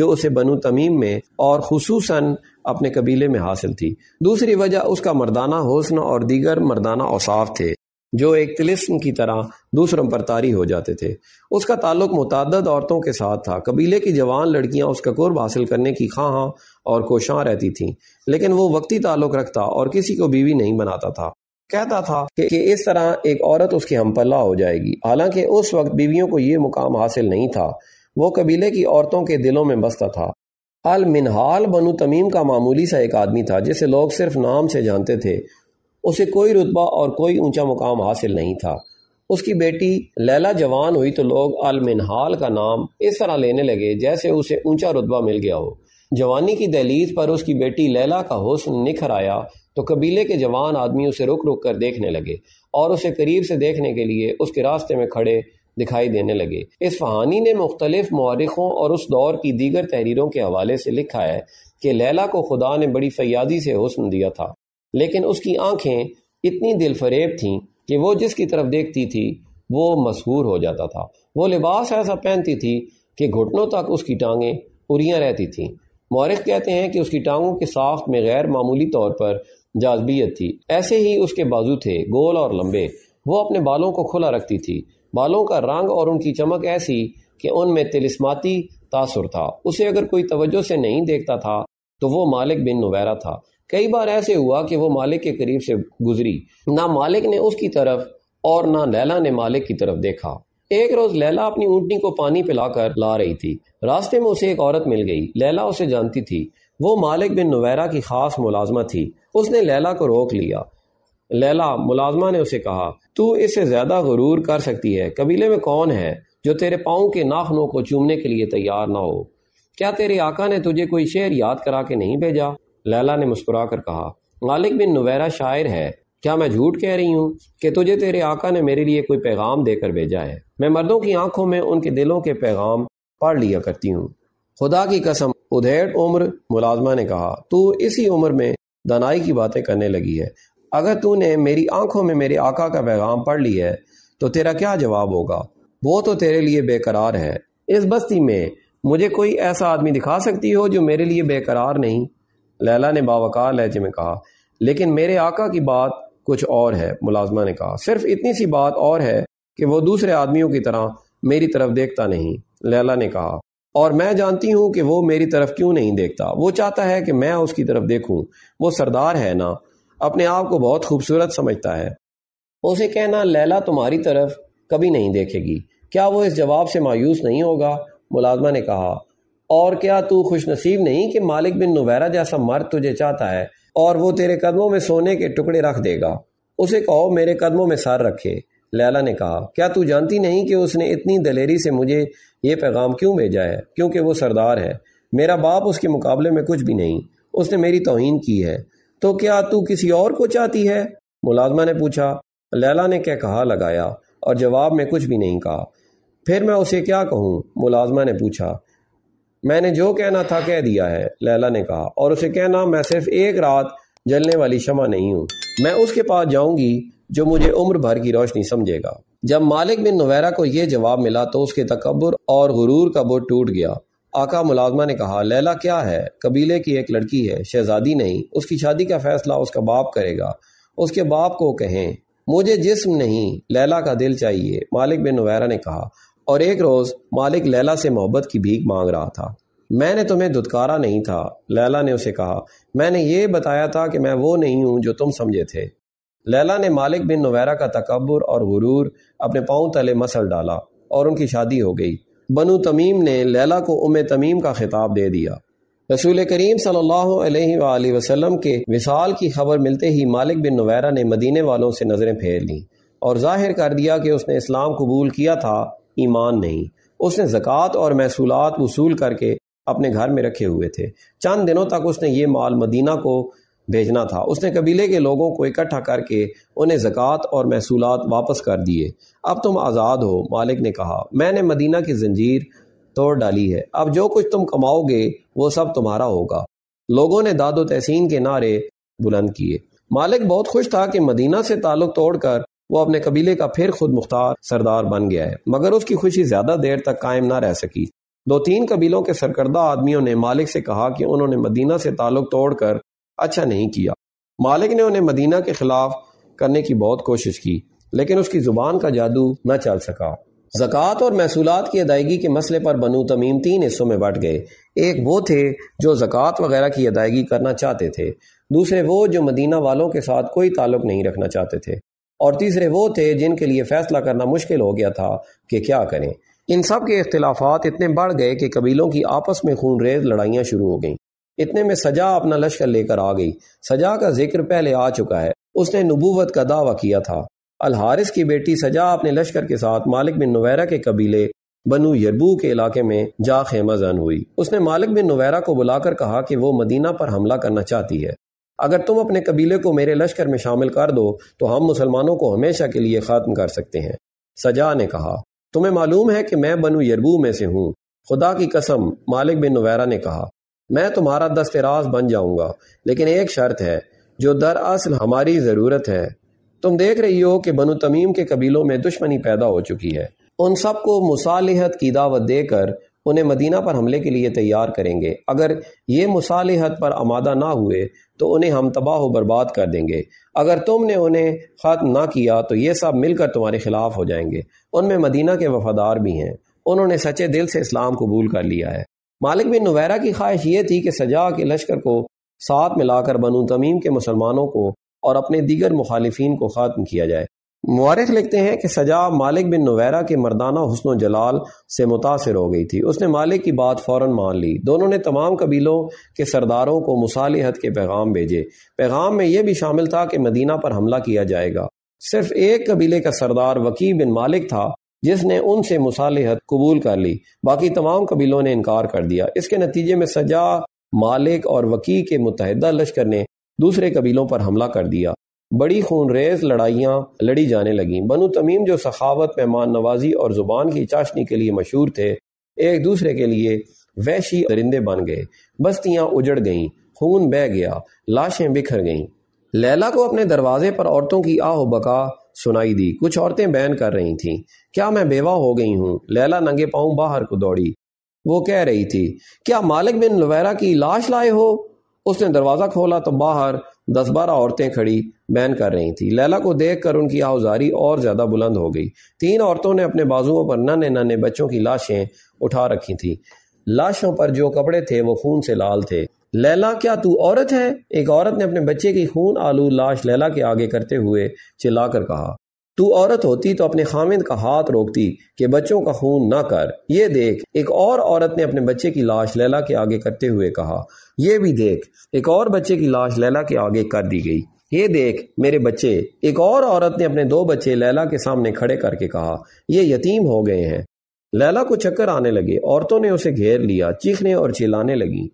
S1: जो उसे बनु तमीम में और खसूस अपने कबीले में हासिल थी दूसरी वजह उसका मर्दाना हौसना और दीगर मर्दाना औसाफ थे जो एक तिलिस्म की तरह दूसरों पर तारी हो जाते थे उसका ताल्लुक मुतद औरतों के साथ था कबीले की जवान लड़कियां उसका कुर्ब हासिल करने की खां और कोशां रहती थीं लेकिन वो वक्ती ताल्लुक रखता और किसी को बीवी नहीं बनाता था कहता था कि, कि इस तरह एक औरत उसके हम पल्ला हो जाएगी हालांकि उस वक्त बीवियों को ये मुकाम हासिल नहीं था वो कबीले की औरतों के दिलों में बसता था अल मिनहाल बनु तमीम का मामूली सा एक आदमी था जिसे लोग सिर्फ नाम से जानते थे उसे कोई रुतबा और कोई ऊंचा मुकाम हासिल नहीं था उसकी बेटी लैला जवान हुई तो लोग अल मिनहाल का नाम इस तरह लेने लगे जैसे उसे ऊंचा रुतबा मिल गया हो जवानी की दहलीज पर उसकी बेटी लैला का हुस्न निखर आया तो कबीले के जवान आदमी उसे रुक रुक कर देखने लगे और उसे करीब से देखने के लिए उसके रास्ते में खड़े दिखाई देने लगे इस फहानी ने मुख्तलिफ मौरखों और उस दौर की दीगर तहरीरों के हवाले से लिखा है कि लैला को खुदा ने बड़ी फयादी से हुस्न दिया था लेकिन उसकी आंखें इतनी दिलफरेब थीं कि वो जिसकी तरफ देखती थी वो मशहूर हो जाता था वो लिबास ऐसा पहनती थी कि घुटनों तक उसकी टांगें उरियाँ रहती थीं मौरख कहते हैं कि उसकी टांगों के साख्त में गैर मामूली तौर पर जाजबियत थी ऐसे ही उसके बाजू थे गोल और लंबे वो अपने बालों को खुला रखती थी बालों का रंग और उनकी चमक ऐसी कि उनमें तिलस्माती तासुर था उसे अगर कोई तवज्जो से नहीं देखता था तो वो मालिक बिन नुवैरा था कई बार ऐसे हुआ कि वो मालिक के करीब से गुजरी ना मालिक ने उसकी तरफ और ना लैला ने मालिक की तरफ देखा एक रोज लैला अपनी ऊँटनी को पानी पिलाकर ला रही थी रास्ते में उसे एक औरत मिल गई लैला उसे जानती थी वो मालिक बिन नुवैरा की खास मुलाजमा थी उसने लैला को रोक लिया लैला मुलाजमा ने उसे कहा तू इसे ज्यादा गुरूर कर सकती है कबीले में कौन है जो तेरे पाओं के नाखनों को चूमने के लिए तैयार ना हो क्या तेरे आका ने तुझे कोई शेर याद करा के नहीं भेजा लैला ने मुस्कुरा कर कहा मालिक बिन नवैरा शायर है क्या मैं झूठ कह रही हूँ कि तुझे तेरे आका ने मेरे लिए कोई पैगाम देकर भेजा है मैं मर्दों की आंखों में उनके दिलों के पैगाम पढ़ लिया करती हूँ खुदा की कसम उधेड़ उम्र मुलाजमा ने कहा तू इसी उम्र में दनाई की बातें करने लगी है अगर तूने मेरी आंखों में मेरे आका का पैगाम पढ़ ली है तो तेरा क्या जवाब होगा वो तो तेरे लिए बेकरार है इस बस्ती में मुझे कोई ऐसा आदमी दिखा सकती हो जो मेरे लिए बेकरार नहीं लैला ने बावकार लहजे में कहा लेकिन मेरे आका की बात कुछ और है मुलाजमा ने कहा सिर्फ इतनी सी बात और है कि वो दूसरे आदमियों की तरह मेरी तरफ देखता नहीं लैला ने कहा और मैं जानती हूं कि वो मेरी तरफ क्यों नहीं देखता वो चाहता है कि मैं उसकी तरफ देखूं वो सरदार है ना अपने आप को बहुत खूबसूरत समझता है उसे कहना लैला तुम्हारी तरफ कभी नहीं देखेगी क्या वो इस जवाब से मायूस नहीं होगा मुलाजमा ने कहा और क्या तू खुश नसीब नहीं कि मालिक बिन नुबैरा जैसा मर्द तुझे चाहता है और वो तेरे कदमों में सोने के टुकड़े रख देगा उसे कहो मेरे कदमों में सर रखे लैला ने कहा क्या तू जानती नहीं कि उसने इतनी दलेरी से मुझे ये पैगाम क्यों भेजा है क्योंकि वो सरदार है मेरा बाप उसके मुकाबले में कुछ भी नहीं उसने मेरी तोहन की है तो क्या तू किसी और को चाहती है मुलाजमा ने पूछा लैला ने क्या कहा लगाया और जवाब में कुछ भी नहीं कहा फिर मैं उसे क्या कहूँ मुलाजमा ने पूछा मैंने जो कहना था कह दिया है लैला ने कहा और उसे कहना मैं सिर्फ एक रात जलने वाली शमा नहीं हूँ मैं उसके पास जाऊंगी जो मुझे उम्र भर की रोशनी समझेगा जब मालिक बिन नवैरा को यह जवाब मिला तो उसके तकबर और गुरूर का बोर्ड टूट गया आका मुलाजमा ने कहा लैला क्या है कबीले की एक लड़की है शहजादी नहीं उसकी शादी का फैसला उसका बाप करेगा उसके बाप को कहें मुझे जिस्म नहीं लैला का दिल चाहिए मालिक बिन नवैरा ने कहा और एक रोज़ मालिक लैला से मोहब्बत की भीख मांग रहा था मैंने तुम्हें दुदकारा नहीं था लैला ने उसे कहा मैंने ये बताया था कि मैं वो नहीं हूं जो तुम समझे थे लैला ने मालिक बिन नवैरा का तकबर और गुरूर अपने पाँव तले मसल डाला और उनकी शादी हो गई बनु तमीम ने लैला को उम तमीम का खिताब दे दिया रसूल करीम सल्लल्लाहु के विसाल की खबर मिलते ही मालिक बिन नवैरा ने मदीने वालों से नज़रें फेर लीं और जाहिर कर दिया कि उसने इस्लाम कबूल किया था ईमान नहीं उसने ज़क़़त और महसूलत वसूल करके अपने घर में रखे हुए थे चंद दिनों तक उसने ये माल मदीना को भेजना था उसने कबीले के लोगों को इकट्ठा करके उन्हें जक़ात और महसूल वापस कर दिए अब तुम आज़ाद हो मालिक ने कहा मैंने मदीना की जंजीर तोड़ डाली है अब जो कुछ तुम कमाओगे वो सब तुम्हारा होगा लोगों ने दादो तहसीन के नारे बुलंद किए मालिक बहुत खुश था कि मदीना से ताल्लुक तोड़कर वो अपने कबीले का फिर खुद मुख्तार सरदार बन गया है मगर उसकी खुशी ज्यादा देर तक कायम ना रह सकी दो तीन कबीलों के सरकर्दा आदमियों ने मालिक से कहा कि उन्होंने मदीना से ताल्लुक तोड़कर अच्छा नहीं किया मालिक ने उन्हें मदीना के खिलाफ करने की बहुत कोशिश की लेकिन उसकी ज़ुबान का जादू न चल सका ज़क़़त और महसूलत की अदायगी के मसले पर बनु तमीम तीन हिस्सों में बट गए एक वो थे जो ज़क़़त वगैरह की अदायगी करना चाहते थे दूसरे वो जो मदीना वालों के साथ कोई ताल्लुक नहीं रखना चाहते थे और तीसरे वो थे जिनके लिए फैसला करना मुश्किल हो गया था कि क्या करें इन सब के अख्तिलाफात इतने बढ़ गए कि कबीलों की आपस में खून रेज लड़ाइयाँ शुरू हो गईं इतने में सजा अपना लश्कर लेकर आ गई सजा का जिक्र पहले आ चुका है उसने नबूवत का दावा किया था अलहारिस की बेटी सजा अपने लश्कर के साथ मालिक बिन नवैरा के कबीले बनु यरबू के इलाके में जा खेमा जन हुई उसने मालिक बिन नवैरा को बुलाकर कहा कि वो मदीना पर हमला करना चाहती है अगर तुम अपने कबीले को मेरे लश्कर में शामिल कर दो तो हम मुसलमानों को हमेशा के लिए ख़त्म कर सकते हैं सजा ने कहा तुम्हें मालूम है कि मैं बनु यरबू में से हूँ खुदा की कसम मालिक बिन नवैरा ने कहा मैं तुम्हारा दस्तराज बन जाऊंगा लेकिन एक शर्त है जो दरअसल हमारी ज़रूरत है तुम देख रही हो कि बनु तमीम के कबीलों में दुश्मनी पैदा हो चुकी है उन सबको मुसालहत की दावत देकर उन्हें मदीना पर हमले के लिए तैयार करेंगे अगर ये मुसालहत पर आमादा ना हुए तो उन्हें हम तबाह बर्बाद कर देंगे अगर तुमने उन्हें ख़त्म ना किया तो ये सब मिलकर तुम्हारे खिलाफ हो जाएंगे उनमें मदीना के वफादार भी हैं उन्होंने सच्चे दिल से इस्लाम कबूल कर लिया है मालिक बिन नवैरा की ख्वाहिश ये थी कि सजा के लश्कर को साथ मिलाकर बनु तमीम के मुसलमानों को और अपने दीगर मुखालफन को ख़त्म किया जाए मुआरख लिखते हैं कि सजा मालिक बिन नवैरा के मर्दाना हसन जलाल से मुतासर हो गई थी उसने मालिक की बात फ़ौर मान ली दोनों ने तमाम कबीलों के सरदारों को मुसालहत के पैगाम भेजे पैगाम में यह भी शामिल था कि मदीना पर हमला किया जाएगा सिर्फ एक कबीले का सरदार वकी बिन मालिक था जिसने उनसे मुसालहत कबूल कर ली बाकी तमाम कबीलों ने इनकार कर दिया इसके नतीजे में सजा मालिक और वकी के मुतहदा लश्कर ने दूसरे कबीलों पर हमला कर दिया बड़ी खून रेज लड़ाइया लड़ी जाने लगी बनु तमीम जो सखावत मेहमान नवाजी और ज़ुबान की चाशनी के लिए मशहूर थे एक दूसरे के लिए वैशी दरिंदे बन गए बस्तियां उजड़ गई खून बह गया लाशें बिखर गई लैला को अपने दरवाजे पर औरतों की आह बका सुनाई दी कुछ औरतें बैन कर रही थीं क्या मैं बेवा हो गई हूं लैला नंगे पाऊं बाहर को दौड़ी वो कह रही थी क्या मालिक बिन लुवैरा की लाश लाए हो उसने दरवाजा खोला तो बाहर दस बारह औरतें खड़ी बैन कर रही थी लैला को देख कर उनकी आवजारी और ज्यादा बुलंद हो गई तीन औरतों ने अपने बाजुओं पर नन्हे नन्हे बच्चों की लाशें उठा रखी थी लाशों पर जो कपड़े थे वो खून से लाल थे लैला क्या तू औरत है एक औरत ने अपने बच्चे की खून आलू लाश लैला के आगे करते हुए चिल्लाकर कहा तू औरत होती तो अपने खामिद का हाथ रोकती कि बच्चों का खून ना कर ये देख एक और औरत ने अपने बच्चे की लाश लैला के आगे करते हुए कहा यह भी देख एक और बच्चे की लाश लैला के आगे कर दी गई ये देख मेरे बच्चे एक और औरत ने अपने दो बच्चे लैला के सामने खड़े करके कहा ये यतीम हो गए हैं लैला को चक्कर आने लगे औरतों ने उसे घेर लिया चीखने और चिल्लाने लगी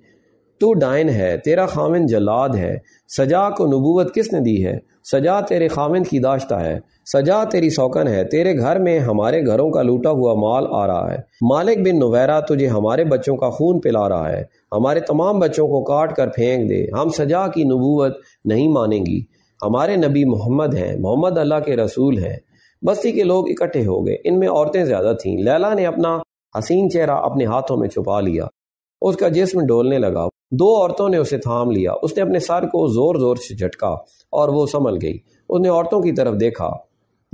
S1: तू डाइन है तेरा खामिन जलाद है सजा को नबूवत किसने दी है सजा तेरे खामिन की दाश्ता है सजा तेरी शौकन है तेरे घर में हमारे घरों का लूटा हुआ माल आ रहा है मालिक बिन नवैरा तुझे हमारे बच्चों का खून पिला रहा है हमारे तमाम बच्चों को काट कर फेंक दे हम सजा की नबूवत नहीं मानेंगी हमारे नबी मोहम्मद हैं मोहम्मद अल्लाह के रसूल हैं बस्ती के लोग इकट्ठे हो गए इनमें औरतें ज्यादा थी लैला ने अपना हसीन चेहरा अपने हाथों में छुपा लिया उसका जिसम डोलने लगा दो औरतों ने उसे थाम लिया उसने अपने सर को जोर जोर से झटका और वो संभल गई उसने औरतों की तरफ देखा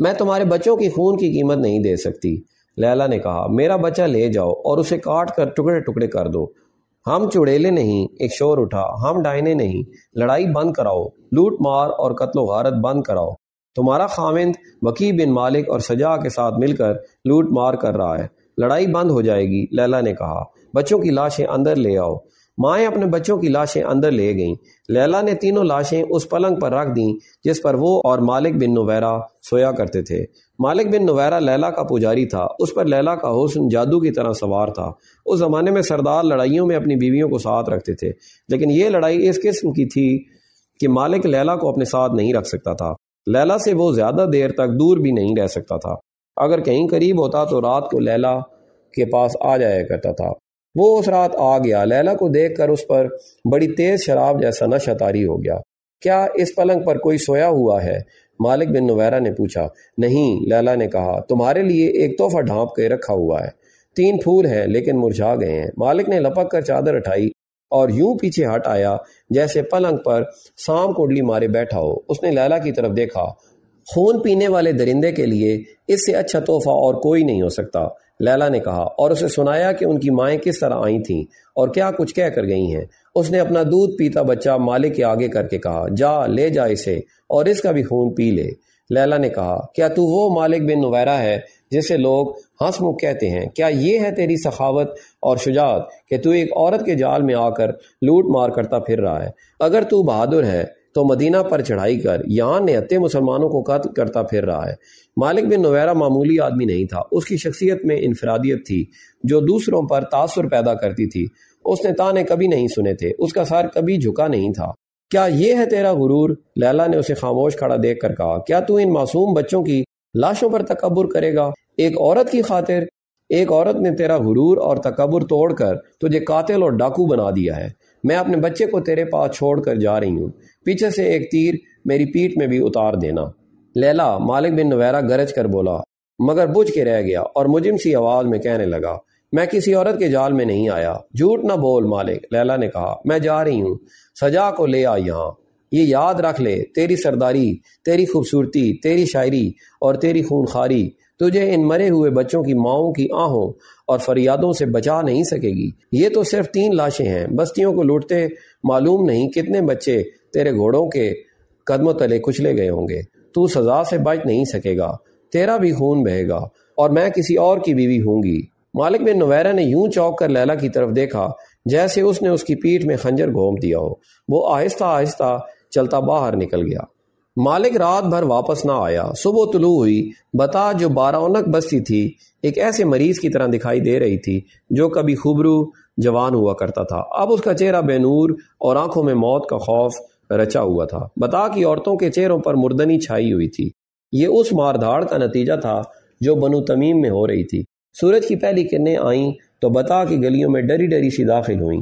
S1: मैं तुम्हारे बच्चों की खून की कीमत नहीं दे सकती लैला ने कहा मेरा बच्चा ले जाओ और उसे काट कर टुकड़े टुकड़े कर दो हम चुड़ेले नहीं एक शोर उठा हम डायने नहीं लड़ाई बंद कराओ लूट मार और कत्लो गारत बंद कराओ तुम्हारा खामिंद वकी बिन मालिक और सजा के साथ मिलकर लूट मार कर रहा है लड़ाई बंद हो जाएगी लैला ने कहा बच्चों की लाशें अंदर ले आओ माएँ अपने बच्चों की लाशें अंदर ले गईं लैला ने तीनों लाशें उस पलंग पर रख दीं जिस पर वो और मालिक बिन नवैरा सोया करते थे मालिक बिन नवैरा लैला का पुजारी था उस पर लैला का हुसन जादू की तरह सवार था उस ज़माने में सरदार लड़ाइयों में अपनी बीवियों को साथ रखते थे लेकिन ये लड़ाई इस किस्म की थी कि मालिक लैला को अपने साथ नहीं रख सकता था लैला से वो ज़्यादा देर तक दूर भी नहीं रह सकता था अगर कहीं करीब होता तो रात को लैला के पास आ जाया करता था वो उस रात आ गया लैला को देखकर उस पर बड़ी तेज शराब जैसा नशा तारी हो गया क्या इस पलंग पर कोई सोया हुआ है मालिक बिन नवैरा ने पूछा नहीं लैला ने कहा तुम्हारे लिए एक तोहफा ढांप के रखा हुआ है तीन फूल हैं लेकिन मुरझा गए हैं मालिक ने लपक कर चादर उठाई और यूं पीछे हट आया जैसे पलंग पर शाम कोडली मारे बैठा हो उसने लैला की तरफ देखा खून पीने वाले दरिंदे के लिए इससे अच्छा तोहफा और कोई नहीं हो सकता लैला ने कहा और उसे सुनाया कि उनकी माएँ किस तरह आई थीं और क्या कुछ कह कर गई हैं उसने अपना दूध पीता बच्चा मालिक के आगे करके कहा जा ले जा इसे और इसका भी खून पी ले लैला ने कहा क्या तू वो मालिक बिन नुवैरा है जिसे लोग हंसमुख कहते हैं क्या ये है तेरी सखावत और शुजात कि तू एक औरत के जाल में आकर लूट मार करता फिर रहा है अगर तू बहादुर है तो मदीना पर चढ़ाई कर यहाँ निहत्ते मुसलमानों को कत्ल करता फिर रहा है मालिक बिन नवैरा मामूली आदमी नहीं था उसकी शख्सियत में इनफरादियत थी जो दूसरों पर तासर पैदा करती थी उसने ताने कभी नहीं सुने थे उसका सार कभी झुका नहीं था क्या ये है तेरा गुरूर लैला ने उसे खामोश खड़ा देख कर कहा क्या तू इन मासूम बच्चों की लाशों पर तकबर करेगा एक औरत की खातिर एक औरत ने तेरा गुरूर और तकबर तोड़कर तुझे कातिल और डाकू बना दिया है मैं अपने बच्चे को तेरे पास छोड़ कर जा रही हूँ पीछे से एक तीर मेरी पीठ में भी उतार देना लैला मालिक बिन नवैरा गरज कर बोला मगर बुझ के रह गया और मुजिम सी आवाज में कहने लगा मैं किसी औरत के जाल में नहीं आया झूठ ना बोल मालिक लैला ने कहा मैं जा रही हूँ सजा को ले आ यहाँ ये याद रख ले तेरी सरदारी तेरी खूबसूरती तेरी शायरी और तेरी खूनखारी तुझे इन मरे हुए बच्चों की माओ की आहों और फरियादों से बचा नहीं सकेगी ये तो सिर्फ तीन लाशें हैं बस्तियों को लूटते मालूम नहीं कितने बच्चे तेरे घोड़ों के कदमों तले कुचले गए होंगे तू सजा से बच नहीं सकेगा तेरा भी खून बहेगा और मैं किसी और की बीवी होंगी मालिक बिन नवैरा ने यूं चौंक कर लैला की तरफ देखा जैसे उसने उसकी पीठ में खंजर घोंप दिया हो वो आहिस्ता आहिस्ता चलता बाहर निकल गया मालिक रात भर वापस ना आया सुबह तुलू हुई बता जो बारौनक बस्ती थी एक ऐसे मरीज की तरह दिखाई दे रही थी जो कभी खुबरू जवान हुआ करता था अब उसका चेहरा बेनूर और आंखों में मौत का खौफ रचा हुआ था बता की औरतों के चेहरों पर मुर्दनी छाई हुई थी ये उस मारधाड़ का नतीजा था जो बनु तमीम में हो रही थी सूरज की पहली किरणें आई तो बता की गलियों में डरी डरी सी दाखिल हुई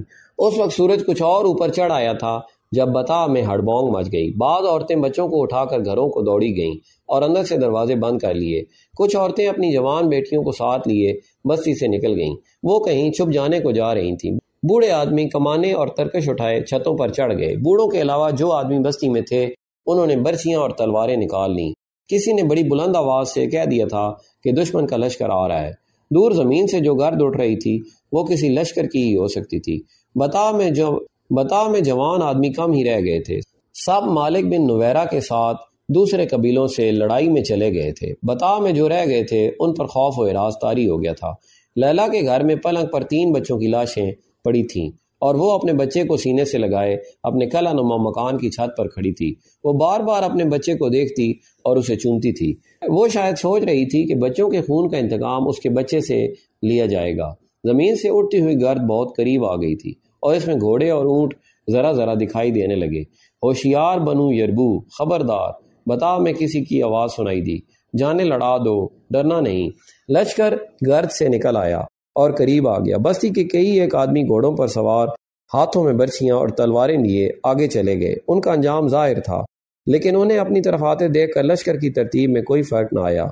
S1: उस वक्त सूरज कुछ और ऊपर चढ़ आया था जब बता में हड़बोंग मच गई बाद औरतें बच्चों को उठाकर घरों को दौड़ी गईं और अंदर से दरवाजे बंद कर लिए कुछ औरतें अपनी जवान बेटियों को साथ लिए बस्ती से निकल गईं वो कहीं छुप जाने को जा रही थीं बूढ़े आदमी कमाने और तरकश उठाए छतों पर चढ़ गए बूढ़ों के अलावा जो आदमी बस्ती में थे उन्होंने बर्छियां और तलवारें निकाल लीं किसी ने बड़ी बुलंद आवाज से कह दिया था कि दुश्मन का लश्कर आ रहा है दूर जमीन से जो गर्द उठ रही थी वो किसी लश्कर की ही हो सकती थी बताओ में जो बता में जवान आदमी कम ही रह गए थे सब मालिक बिन नवेरा के साथ दूसरे कबीलों से लड़ाई में चले गए थे बता में जो रह गए थे उन पर खौफ और राजतारी हो गया था लैला के घर में पलंग पर तीन बच्चों की लाशें पड़ी थीं और वो अपने बच्चे को सीने से लगाए अपने कला नुमा मकान की छत पर खड़ी थी वो बार बार अपने बच्चे को देखती और उसे चूमती थी वो शायद सोच रही थी कि बच्चों के खून का इंतकाम उसके बच्चे से लिया जाएगा जमीन से उठती हुई गर्द बहुत करीब आ गई थी और इसमें घोड़े और ऊँट ज़रा ज़रा दिखाई देने लगे होशियार बनू यरबू खबरदार बता मैं किसी की आवाज़ सुनाई दी जाने लड़ा दो डरना नहीं लश्कर गर्द से निकल आया और करीब आ गया बस्ती के कई एक आदमी घोड़ों पर सवार हाथों में बर्छियां और तलवारें लिए आगे चले गए उनका अंजाम जाहिर था लेकिन उन्हें अपनी तरफ आते देख कर लश्कर की तरतीब में कोई फर्क ना आया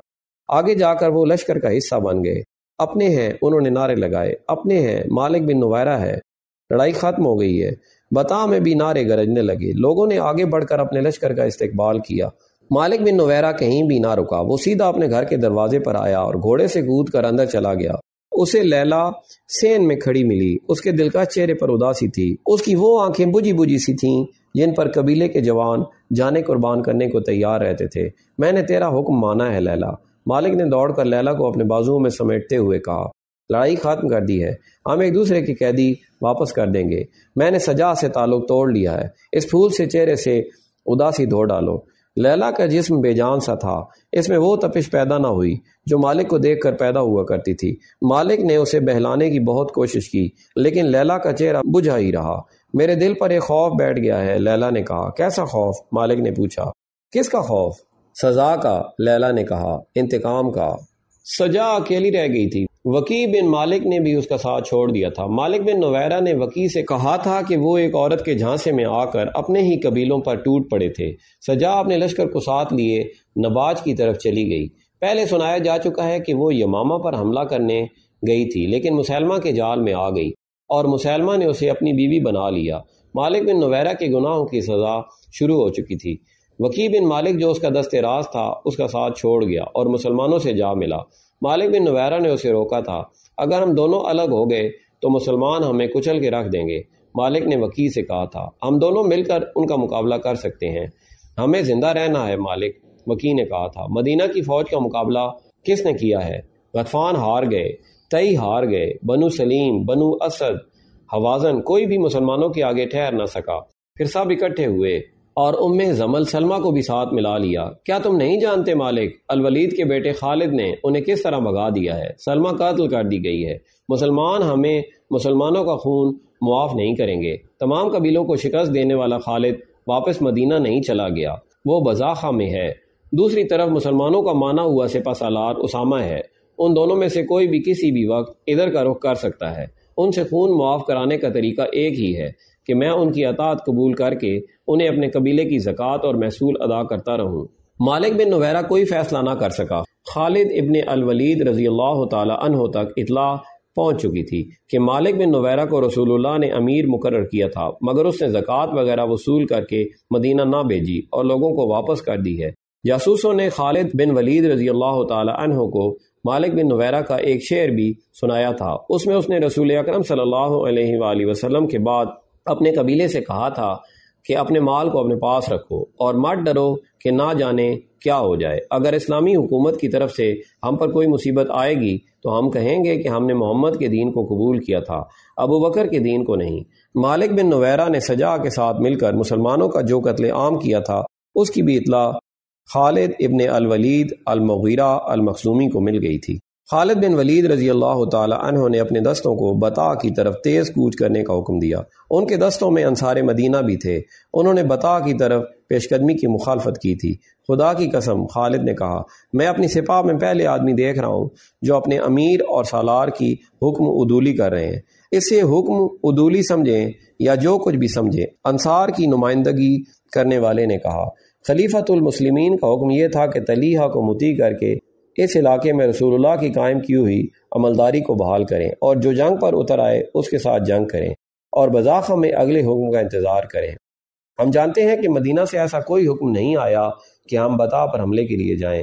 S1: आगे जाकर वो लश्कर का हिस्सा बन गए अपने हैं उन्होंने नारे लगाए अपने हैं मालिक बिन नुवायरा है लड़ाई खत्म हो गई है बता में भी नारे गरजने लगे लोगों ने आगे बढ़कर अपने लश्कर का इस्तेकबाल किया मालिक बिन नवैरा कहीं भी ना रुका वो सीधा अपने घर के दरवाजे पर आया और घोड़े से कूद कर अंदर चला गया उसे लैला सेन में खड़ी मिली उसके दिल का चेहरे पर उदासी थी उसकी वो आंखें बुझी बुझी सी थीं जिन पर कबीले के जवान जाने कुर्बान करने को तैयार रहते थे मैंने तेरा हुक्म माना है लैला मालिक ने दौड़कर लैला को अपने बाजुओं में समेटते हुए कहा लड़ाई ख़त्म कर दी है हम एक दूसरे की कैदी वापस कर देंगे मैंने सजा से ताल्लुक तोड़ लिया है इस फूल से चेहरे से उदासी धो डालो लैला का जिस्म बेजान सा था इसमें वो तपिश पैदा ना हुई जो मालिक को देखकर पैदा हुआ करती थी मालिक ने उसे बहलाने की बहुत कोशिश की लेकिन लैला का चेहरा बुझा ही रहा मेरे दिल पर एक खौफ बैठ गया है लैला ने कहा कैसा खौफ मालिक ने पूछा किसका खौफ सजा का लैला ने कहा इंतकाम का सजा अकेली रह गई थी वकी बिन मालिक ने भी उसका साथ छोड़ दिया था मालिक बिन नवैरा ने वकी से कहा था कि वो एक औरत के झांसे में आकर अपने ही कबीलों पर टूट पड़े थे सजा अपने लश्कर को साथ लिए नबाज की तरफ चली गई पहले सुनाया जा चुका है कि वो यमामा पर हमला करने गई थी लेकिन मुसलमा के जाल में आ गई और मुसलमा ने उसे अपनी बीवी बना लिया मालिक बिन नवैरा के गुनाहों की सज़ा शुरू हो चुकी थी वकी बिन मालिक जो उसका दस्ते था उसका साथ छोड़ गया और मुसलमानों से जा मिला मालिक बिन नवैरा ने उसे रोका था अगर हम दोनों अलग हो गए तो मुसलमान हमें कुचल के रख देंगे मालिक ने वकील से कहा था हम दोनों मिलकर उनका मुकाबला कर सकते हैं हमें जिंदा रहना है मालिक वकील ने कहा था मदीना की फौज का मुकाबला किसने किया है गफान हार गए तई हार गए बनु सलीम बनु असद हवाजन कोई भी मुसलमानों के आगे ठहर ना सका फिर सब इकट्ठे हुए और उम्मे जमल सलमा को भी साथ मिला लिया क्या तुम नहीं जानते मालिक अलवलीद के बेटे खालिद ने उन्हें किस तरह भगा दिया है सलमा कत्ल कर दी गई है मुसलमान हमें मुसलमानों का खून मुआफ नहीं करेंगे तमाम कबीलों को शिकस्त देने वाला खालिद वापस मदीना नहीं चला गया वो बजाखा में है दूसरी तरफ मुसलमानों का माना हुआ सिपा सालार उसामा है उन दोनों में से कोई भी किसी भी वक्त इधर का रुख कर सकता है उनसे खून मुआफ कराने का तरीका एक ही है कि मैं उनकी अतात कबूल करके उन्हें अपने कबीले की ज़क़़त और महसूल अदा करता रहूँ मालिक बिन नवैरा कोई फैसला ना कर सका खालिद इबन अलवलीद रजी अल्लाह तहों तक इतला पहुंच चुकी थी कि मालिक बिन नवैरा को रसूलुल्लाह ने अमीर मुकर किया था मगर उसने ज़क़़त वगैरह वसूल करके मदीना ना भेजी और लोगों को वापस कर दी है जासूसों ने खालिद बिन वलीद रजी अल्लाह तहों को मालिक बिन नवैरा का एक शेर भी सुनाया था उसमें उसने रसूल अक्रम सल्लल्लाहु वसलम के बाद अपने कबीले से कहा था कि अपने माल को अपने पास रखो और मत डरो कि ना जाने क्या हो जाए अगर इस्लामी हुकूमत की तरफ से हम पर कोई मुसीबत आएगी तो हम कहेंगे कि हमने मोहम्मद के दीन को कबूल किया था अबू बकर के दीन को नहीं मालिक बिन नवैरा ने सजा के साथ मिलकर मुसलमानों का जो कत्ल आम किया था उसकी भी इतला खालिद इबन अलवलीद अलमीरा अलमखसूमी को मिल गई थी खालिद बिन वलीद रजी अल्लाह तह ने अपने दस्तों को बता की तरफ तेज़ कूच करने का हुक्म दिया उनके दस्तों में अनसार मदीना भी थे उन्होंने बता की तरफ पेशकदमी की मुखालफत की थी खुदा की कसम खालिद ने कहा मैं अपनी सिपा में पहले आदमी देख रहा हूँ जो अपने अमीर और सालार की हुक्म उदूली कर रहे हैं इसे हुक्म उदूली समझें या जो कुछ भी समझें अनसार की नुमाइंदगी करने वाले ने कहा खलीफतुलमसलिमिन का हुक्म यह था कि तलीहा को मुती करके इस इलाके में रसूलुल्लाह की कायम की हुई अमलदारी को बहाल करें और जो जंग पर उतर आए उसके साथ जंग करें और बजाखा में अगले हुक्म का इंतज़ार करें हम जानते हैं कि मदीना से ऐसा कोई हुक्म नहीं आया कि हम बता पर हमले के लिए जाएं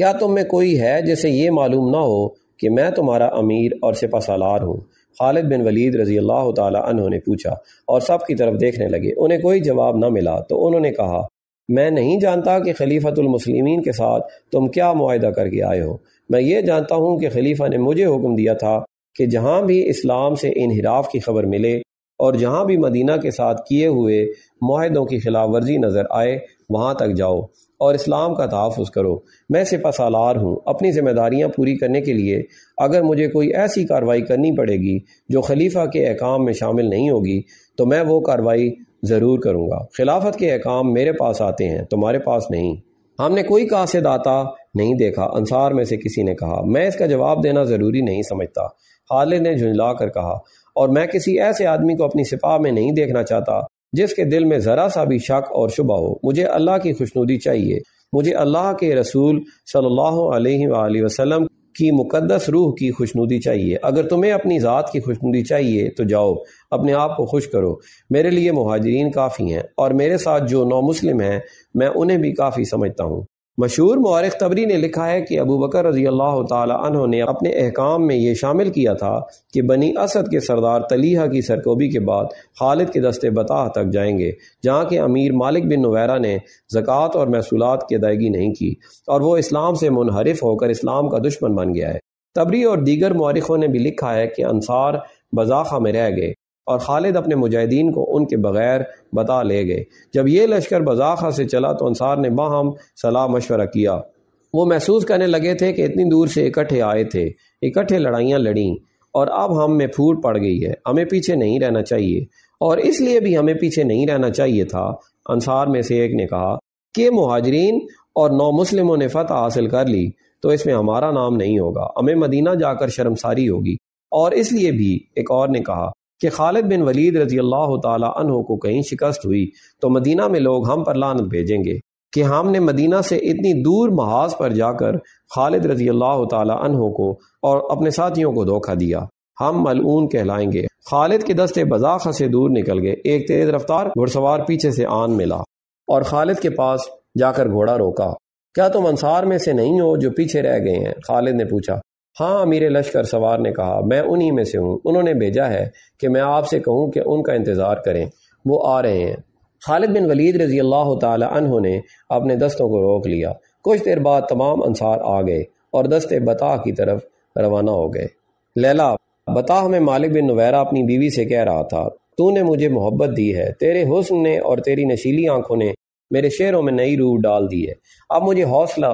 S1: क्या तुम में कोई है जिसे ये मालूम ना हो कि मैं तुम्हारा अमीर और सिपा सालार हूँ खालिद बिन वलीद रजी अल्लाह तुने पूछा और सब की तरफ देखने लगे उन्हें कोई जवाब न मिला तो उन्होंने कहा मैं नहीं जानता कि खलीफतमसलिमिन के साथ तुम क्या माहा करके आए हो मैं ये जानता हूँ कि खलीफा ने मुझे हुक्म दिया था कि जहाँ भी इस्लाम से इनहराफ की खबर मिले और जहाँ भी मदीना के साथ किए हुए माहों की खिलाफ वर्जी नज़र आए वहाँ तक जाओ और इस्लाम का तहफ़ करो मैं सिपा सालार हूँ अपनी जिम्मेदारियाँ पूरी करने के लिए अगर मुझे कोई ऐसी कार्रवाई करनी पड़ेगी जो खलीफा के अहकाम में शामिल नहीं होगी तो मैं वो कार्रवाई ज़रूर करूँगा खिलाफत के अहकाम मेरे पास आते हैं तुम्हारे पास नहीं हमने कोई कासिद आता नहीं देखा अंसार में से किसी ने कहा मैं इसका जवाब देना ज़रूरी नहीं समझता खालिद ने झुंझला कर कहा और मैं किसी ऐसे आदमी को अपनी सिपाह में नहीं देखना चाहता जिसके दिल में ज़रा सा भी शक और शुबा हो मुझे अल्लाह की खुशनुदी चाहिए मुझे अल्लाह के रसूल सल्लल्लाहु अलैहि वसल्लम की मुकदस रूह की खुशनुदी चाहिए अगर तुम्हें अपनी ज़ात की खुशनुदी चाहिए तो जाओ अपने आप को खुश करो मेरे लिए महाजरीन काफ़ी हैं और मेरे साथ जो नौ मुस्लिम हैं मैं उन्हें भी काफ़ी समझता हूँ मशहूर मौरख तबरी ने लिखा है कि अबू बकर रजी अल्लाह तह ने अपने अहकाम में यह शामिल किया था कि बनी असद के सरदार तलीहा की सरकोबी के बाद खालिद के दस्ते बताह तक जाएंगे जहाँ के अमीर मालिक बिन नवैरा ने ज़क़़त और महसूल की अदायगी नहीं की और वह इस्लाम से मुनहरफ होकर इस्लाम का दुश्मन बन गया है तबरी और दीगर मौरखों ने भी लिखा है कि अनसार बजाखा में रह गए और खालिद अपने मुजाहिदीन को उनके बगैर बता ले गए जब ये लश्कर बजाखा से चला तो अनसार ने बाहम सलाह मशवरा किया वो महसूस करने लगे थे कि इतनी दूर से इकट्ठे आए थे इकट्ठे लड़ाइयाँ लड़ी और अब हम में फूट पड़ गई है हमें पीछे नहीं रहना चाहिए और इसलिए भी हमें पीछे नहीं रहना चाहिए था अनसार में से एक ने कहा कि महाजरीन और नौ मुस्लिमों ने फतह हासिल कर ली तो इसमें हमारा नाम नहीं होगा हमें मदीना जाकर शर्मसारी होगी और इसलिए भी एक और ने कहा कि खालिद बिन वलीद रजी अल्लाह तहों को कहीं शिकस्त हुई तो मदीना में लोग हम पर लानत भेजेंगे कि हमने मदीना से इतनी दूर महाज पर जाकर खालिद रजी अल्लाह तहों को और अपने साथियों को धोखा दिया हम मलून कहलाएंगे खालिद के दस्ते बजाखा से दूर निकल गए एक तेज रफ्तार घुड़सवार पीछे से आन मिला और खालिद के पास जाकर घोड़ा रोका क्या तुम तो अंसार में से नहीं हो जो पीछे रह गए हैं खालिद ने पूछा हाँ अमीर लश्कर सवार ने कहा मैं उन्हीं में से हूँ उन्होंने भेजा है कि मैं आपसे कहूँ कि उनका इंतज़ार करें वो आ रहे हैं खालिद बिन वलीद रजी अल्लाह तहों ने अपने दस्तों को रोक लिया कुछ देर बाद तमाम अनसार आ गए और दस्ते बताह की तरफ रवाना हो गए लैला बताह में मालिक बिन नवैरा अपनी बीवी से कह रहा था तूने मुझे मोहब्बत दी है तेरे हुस्न ने और तेरी नशीली आंखों ने मेरे शेरों में नई रूह डाल दी है अब मुझे हौसला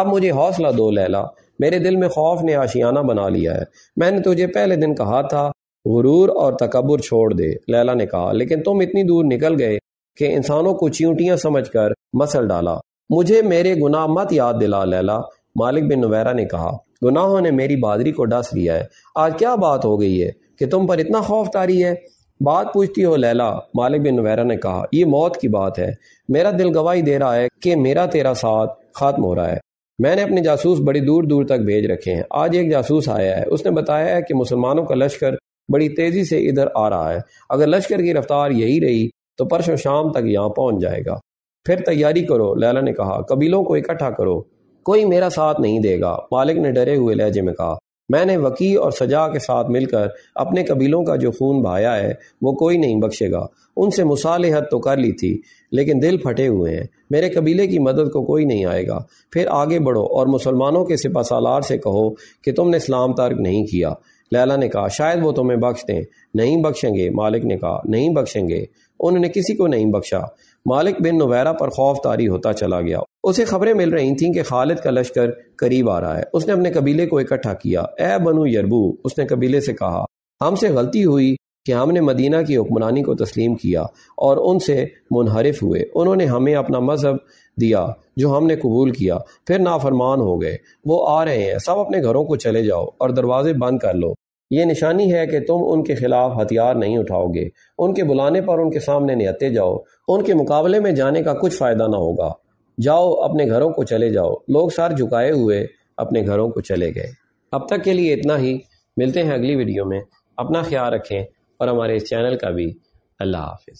S1: अब मुझे हौसला दो लैला मेरे दिल में खौफ ने आशियाना बना लिया है मैंने तुझे पहले दिन कहा था गुरूर और तकबर छोड़ दे लैला ने कहा लेकिन तुम इतनी दूर निकल गए कि इंसानों को चींटियां समझकर मसल डाला मुझे मेरे गुनाह मत याद दिला लैला मालिक बिन नवैरा ने कहा गुनाहों ने मेरी बादरी को डस लिया है आज क्या बात हो गई है कि तुम पर इतना खौफ तारी है बात पूछती हो लैला मालिक बिन नवैरा ने कहा यह मौत की बात है मेरा दिल गवाही दे रहा है कि मेरा तेरा साथ खत्म हो रहा है मैंने अपने जासूस बड़ी दूर दूर तक भेज रखे हैं आज एक जासूस आया है उसने बताया है कि मुसलमानों का लश्कर बड़ी तेज़ी से इधर आ रहा है अगर लश्कर की रफ्तार यही रही तो परसों शाम तक यहाँ पहुंच जाएगा फिर तैयारी करो लैला ने कहा कबीलों को इकट्ठा करो कोई मेरा साथ नहीं देगा मालिक ने डरे हुए लहजे में कहा मैंने वकी और सजा के साथ मिलकर अपने कबीलों का जो खून बहाया है वो कोई नहीं बख्शेगा उनसे मुसालहत तो कर ली थी लेकिन दिल फटे हुए हैं मेरे कबीले की मदद को कोई नहीं आएगा फिर आगे बढ़ो और मुसलमानों के सिपा सालार से कहो कि तुमने इस्लाम तर्क नहीं किया लैला ने कहा शायद वो तुम्हें बख्श दें नहीं बख्शेंगे मालिक ने कहा नहीं बख्शेंगे उन्होंने किसी को नहीं बख्शा मालिक बिन नवैरा पर खौफ तारी होता चला गया उसे खबरें मिल रही थीं कि खालिद का लश्कर करीब आ रहा है उसने अपने कबीले को इकट्ठा किया ए बनू यरबू उसने कबीले से कहा हमसे गलती हुई कि हमने मदीना की हुक्मरानी को तस्लीम किया और उनसे मुनहरफ हुए उन्होंने हमें अपना मज़हब दिया जो हमने कबूल किया फिर नाफरमान हो गए वो आ रहे हैं सब अपने घरों को चले जाओ और दरवाजे बंद कर लो ये निशानी है कि तुम उनके खिलाफ हथियार नहीं उठाओगे उनके बुलाने पर उनके सामने निहत्ते जाओ उनके मुकाबले में जाने का कुछ फ़ायदा ना होगा जाओ अपने घरों को चले जाओ लोग सर झुकाए हुए अपने घरों को चले गए अब तक के लिए इतना ही मिलते हैं अगली वीडियो में अपना ख्याल रखें और हमारे इस चैनल का भी अल्लाह हाफिज़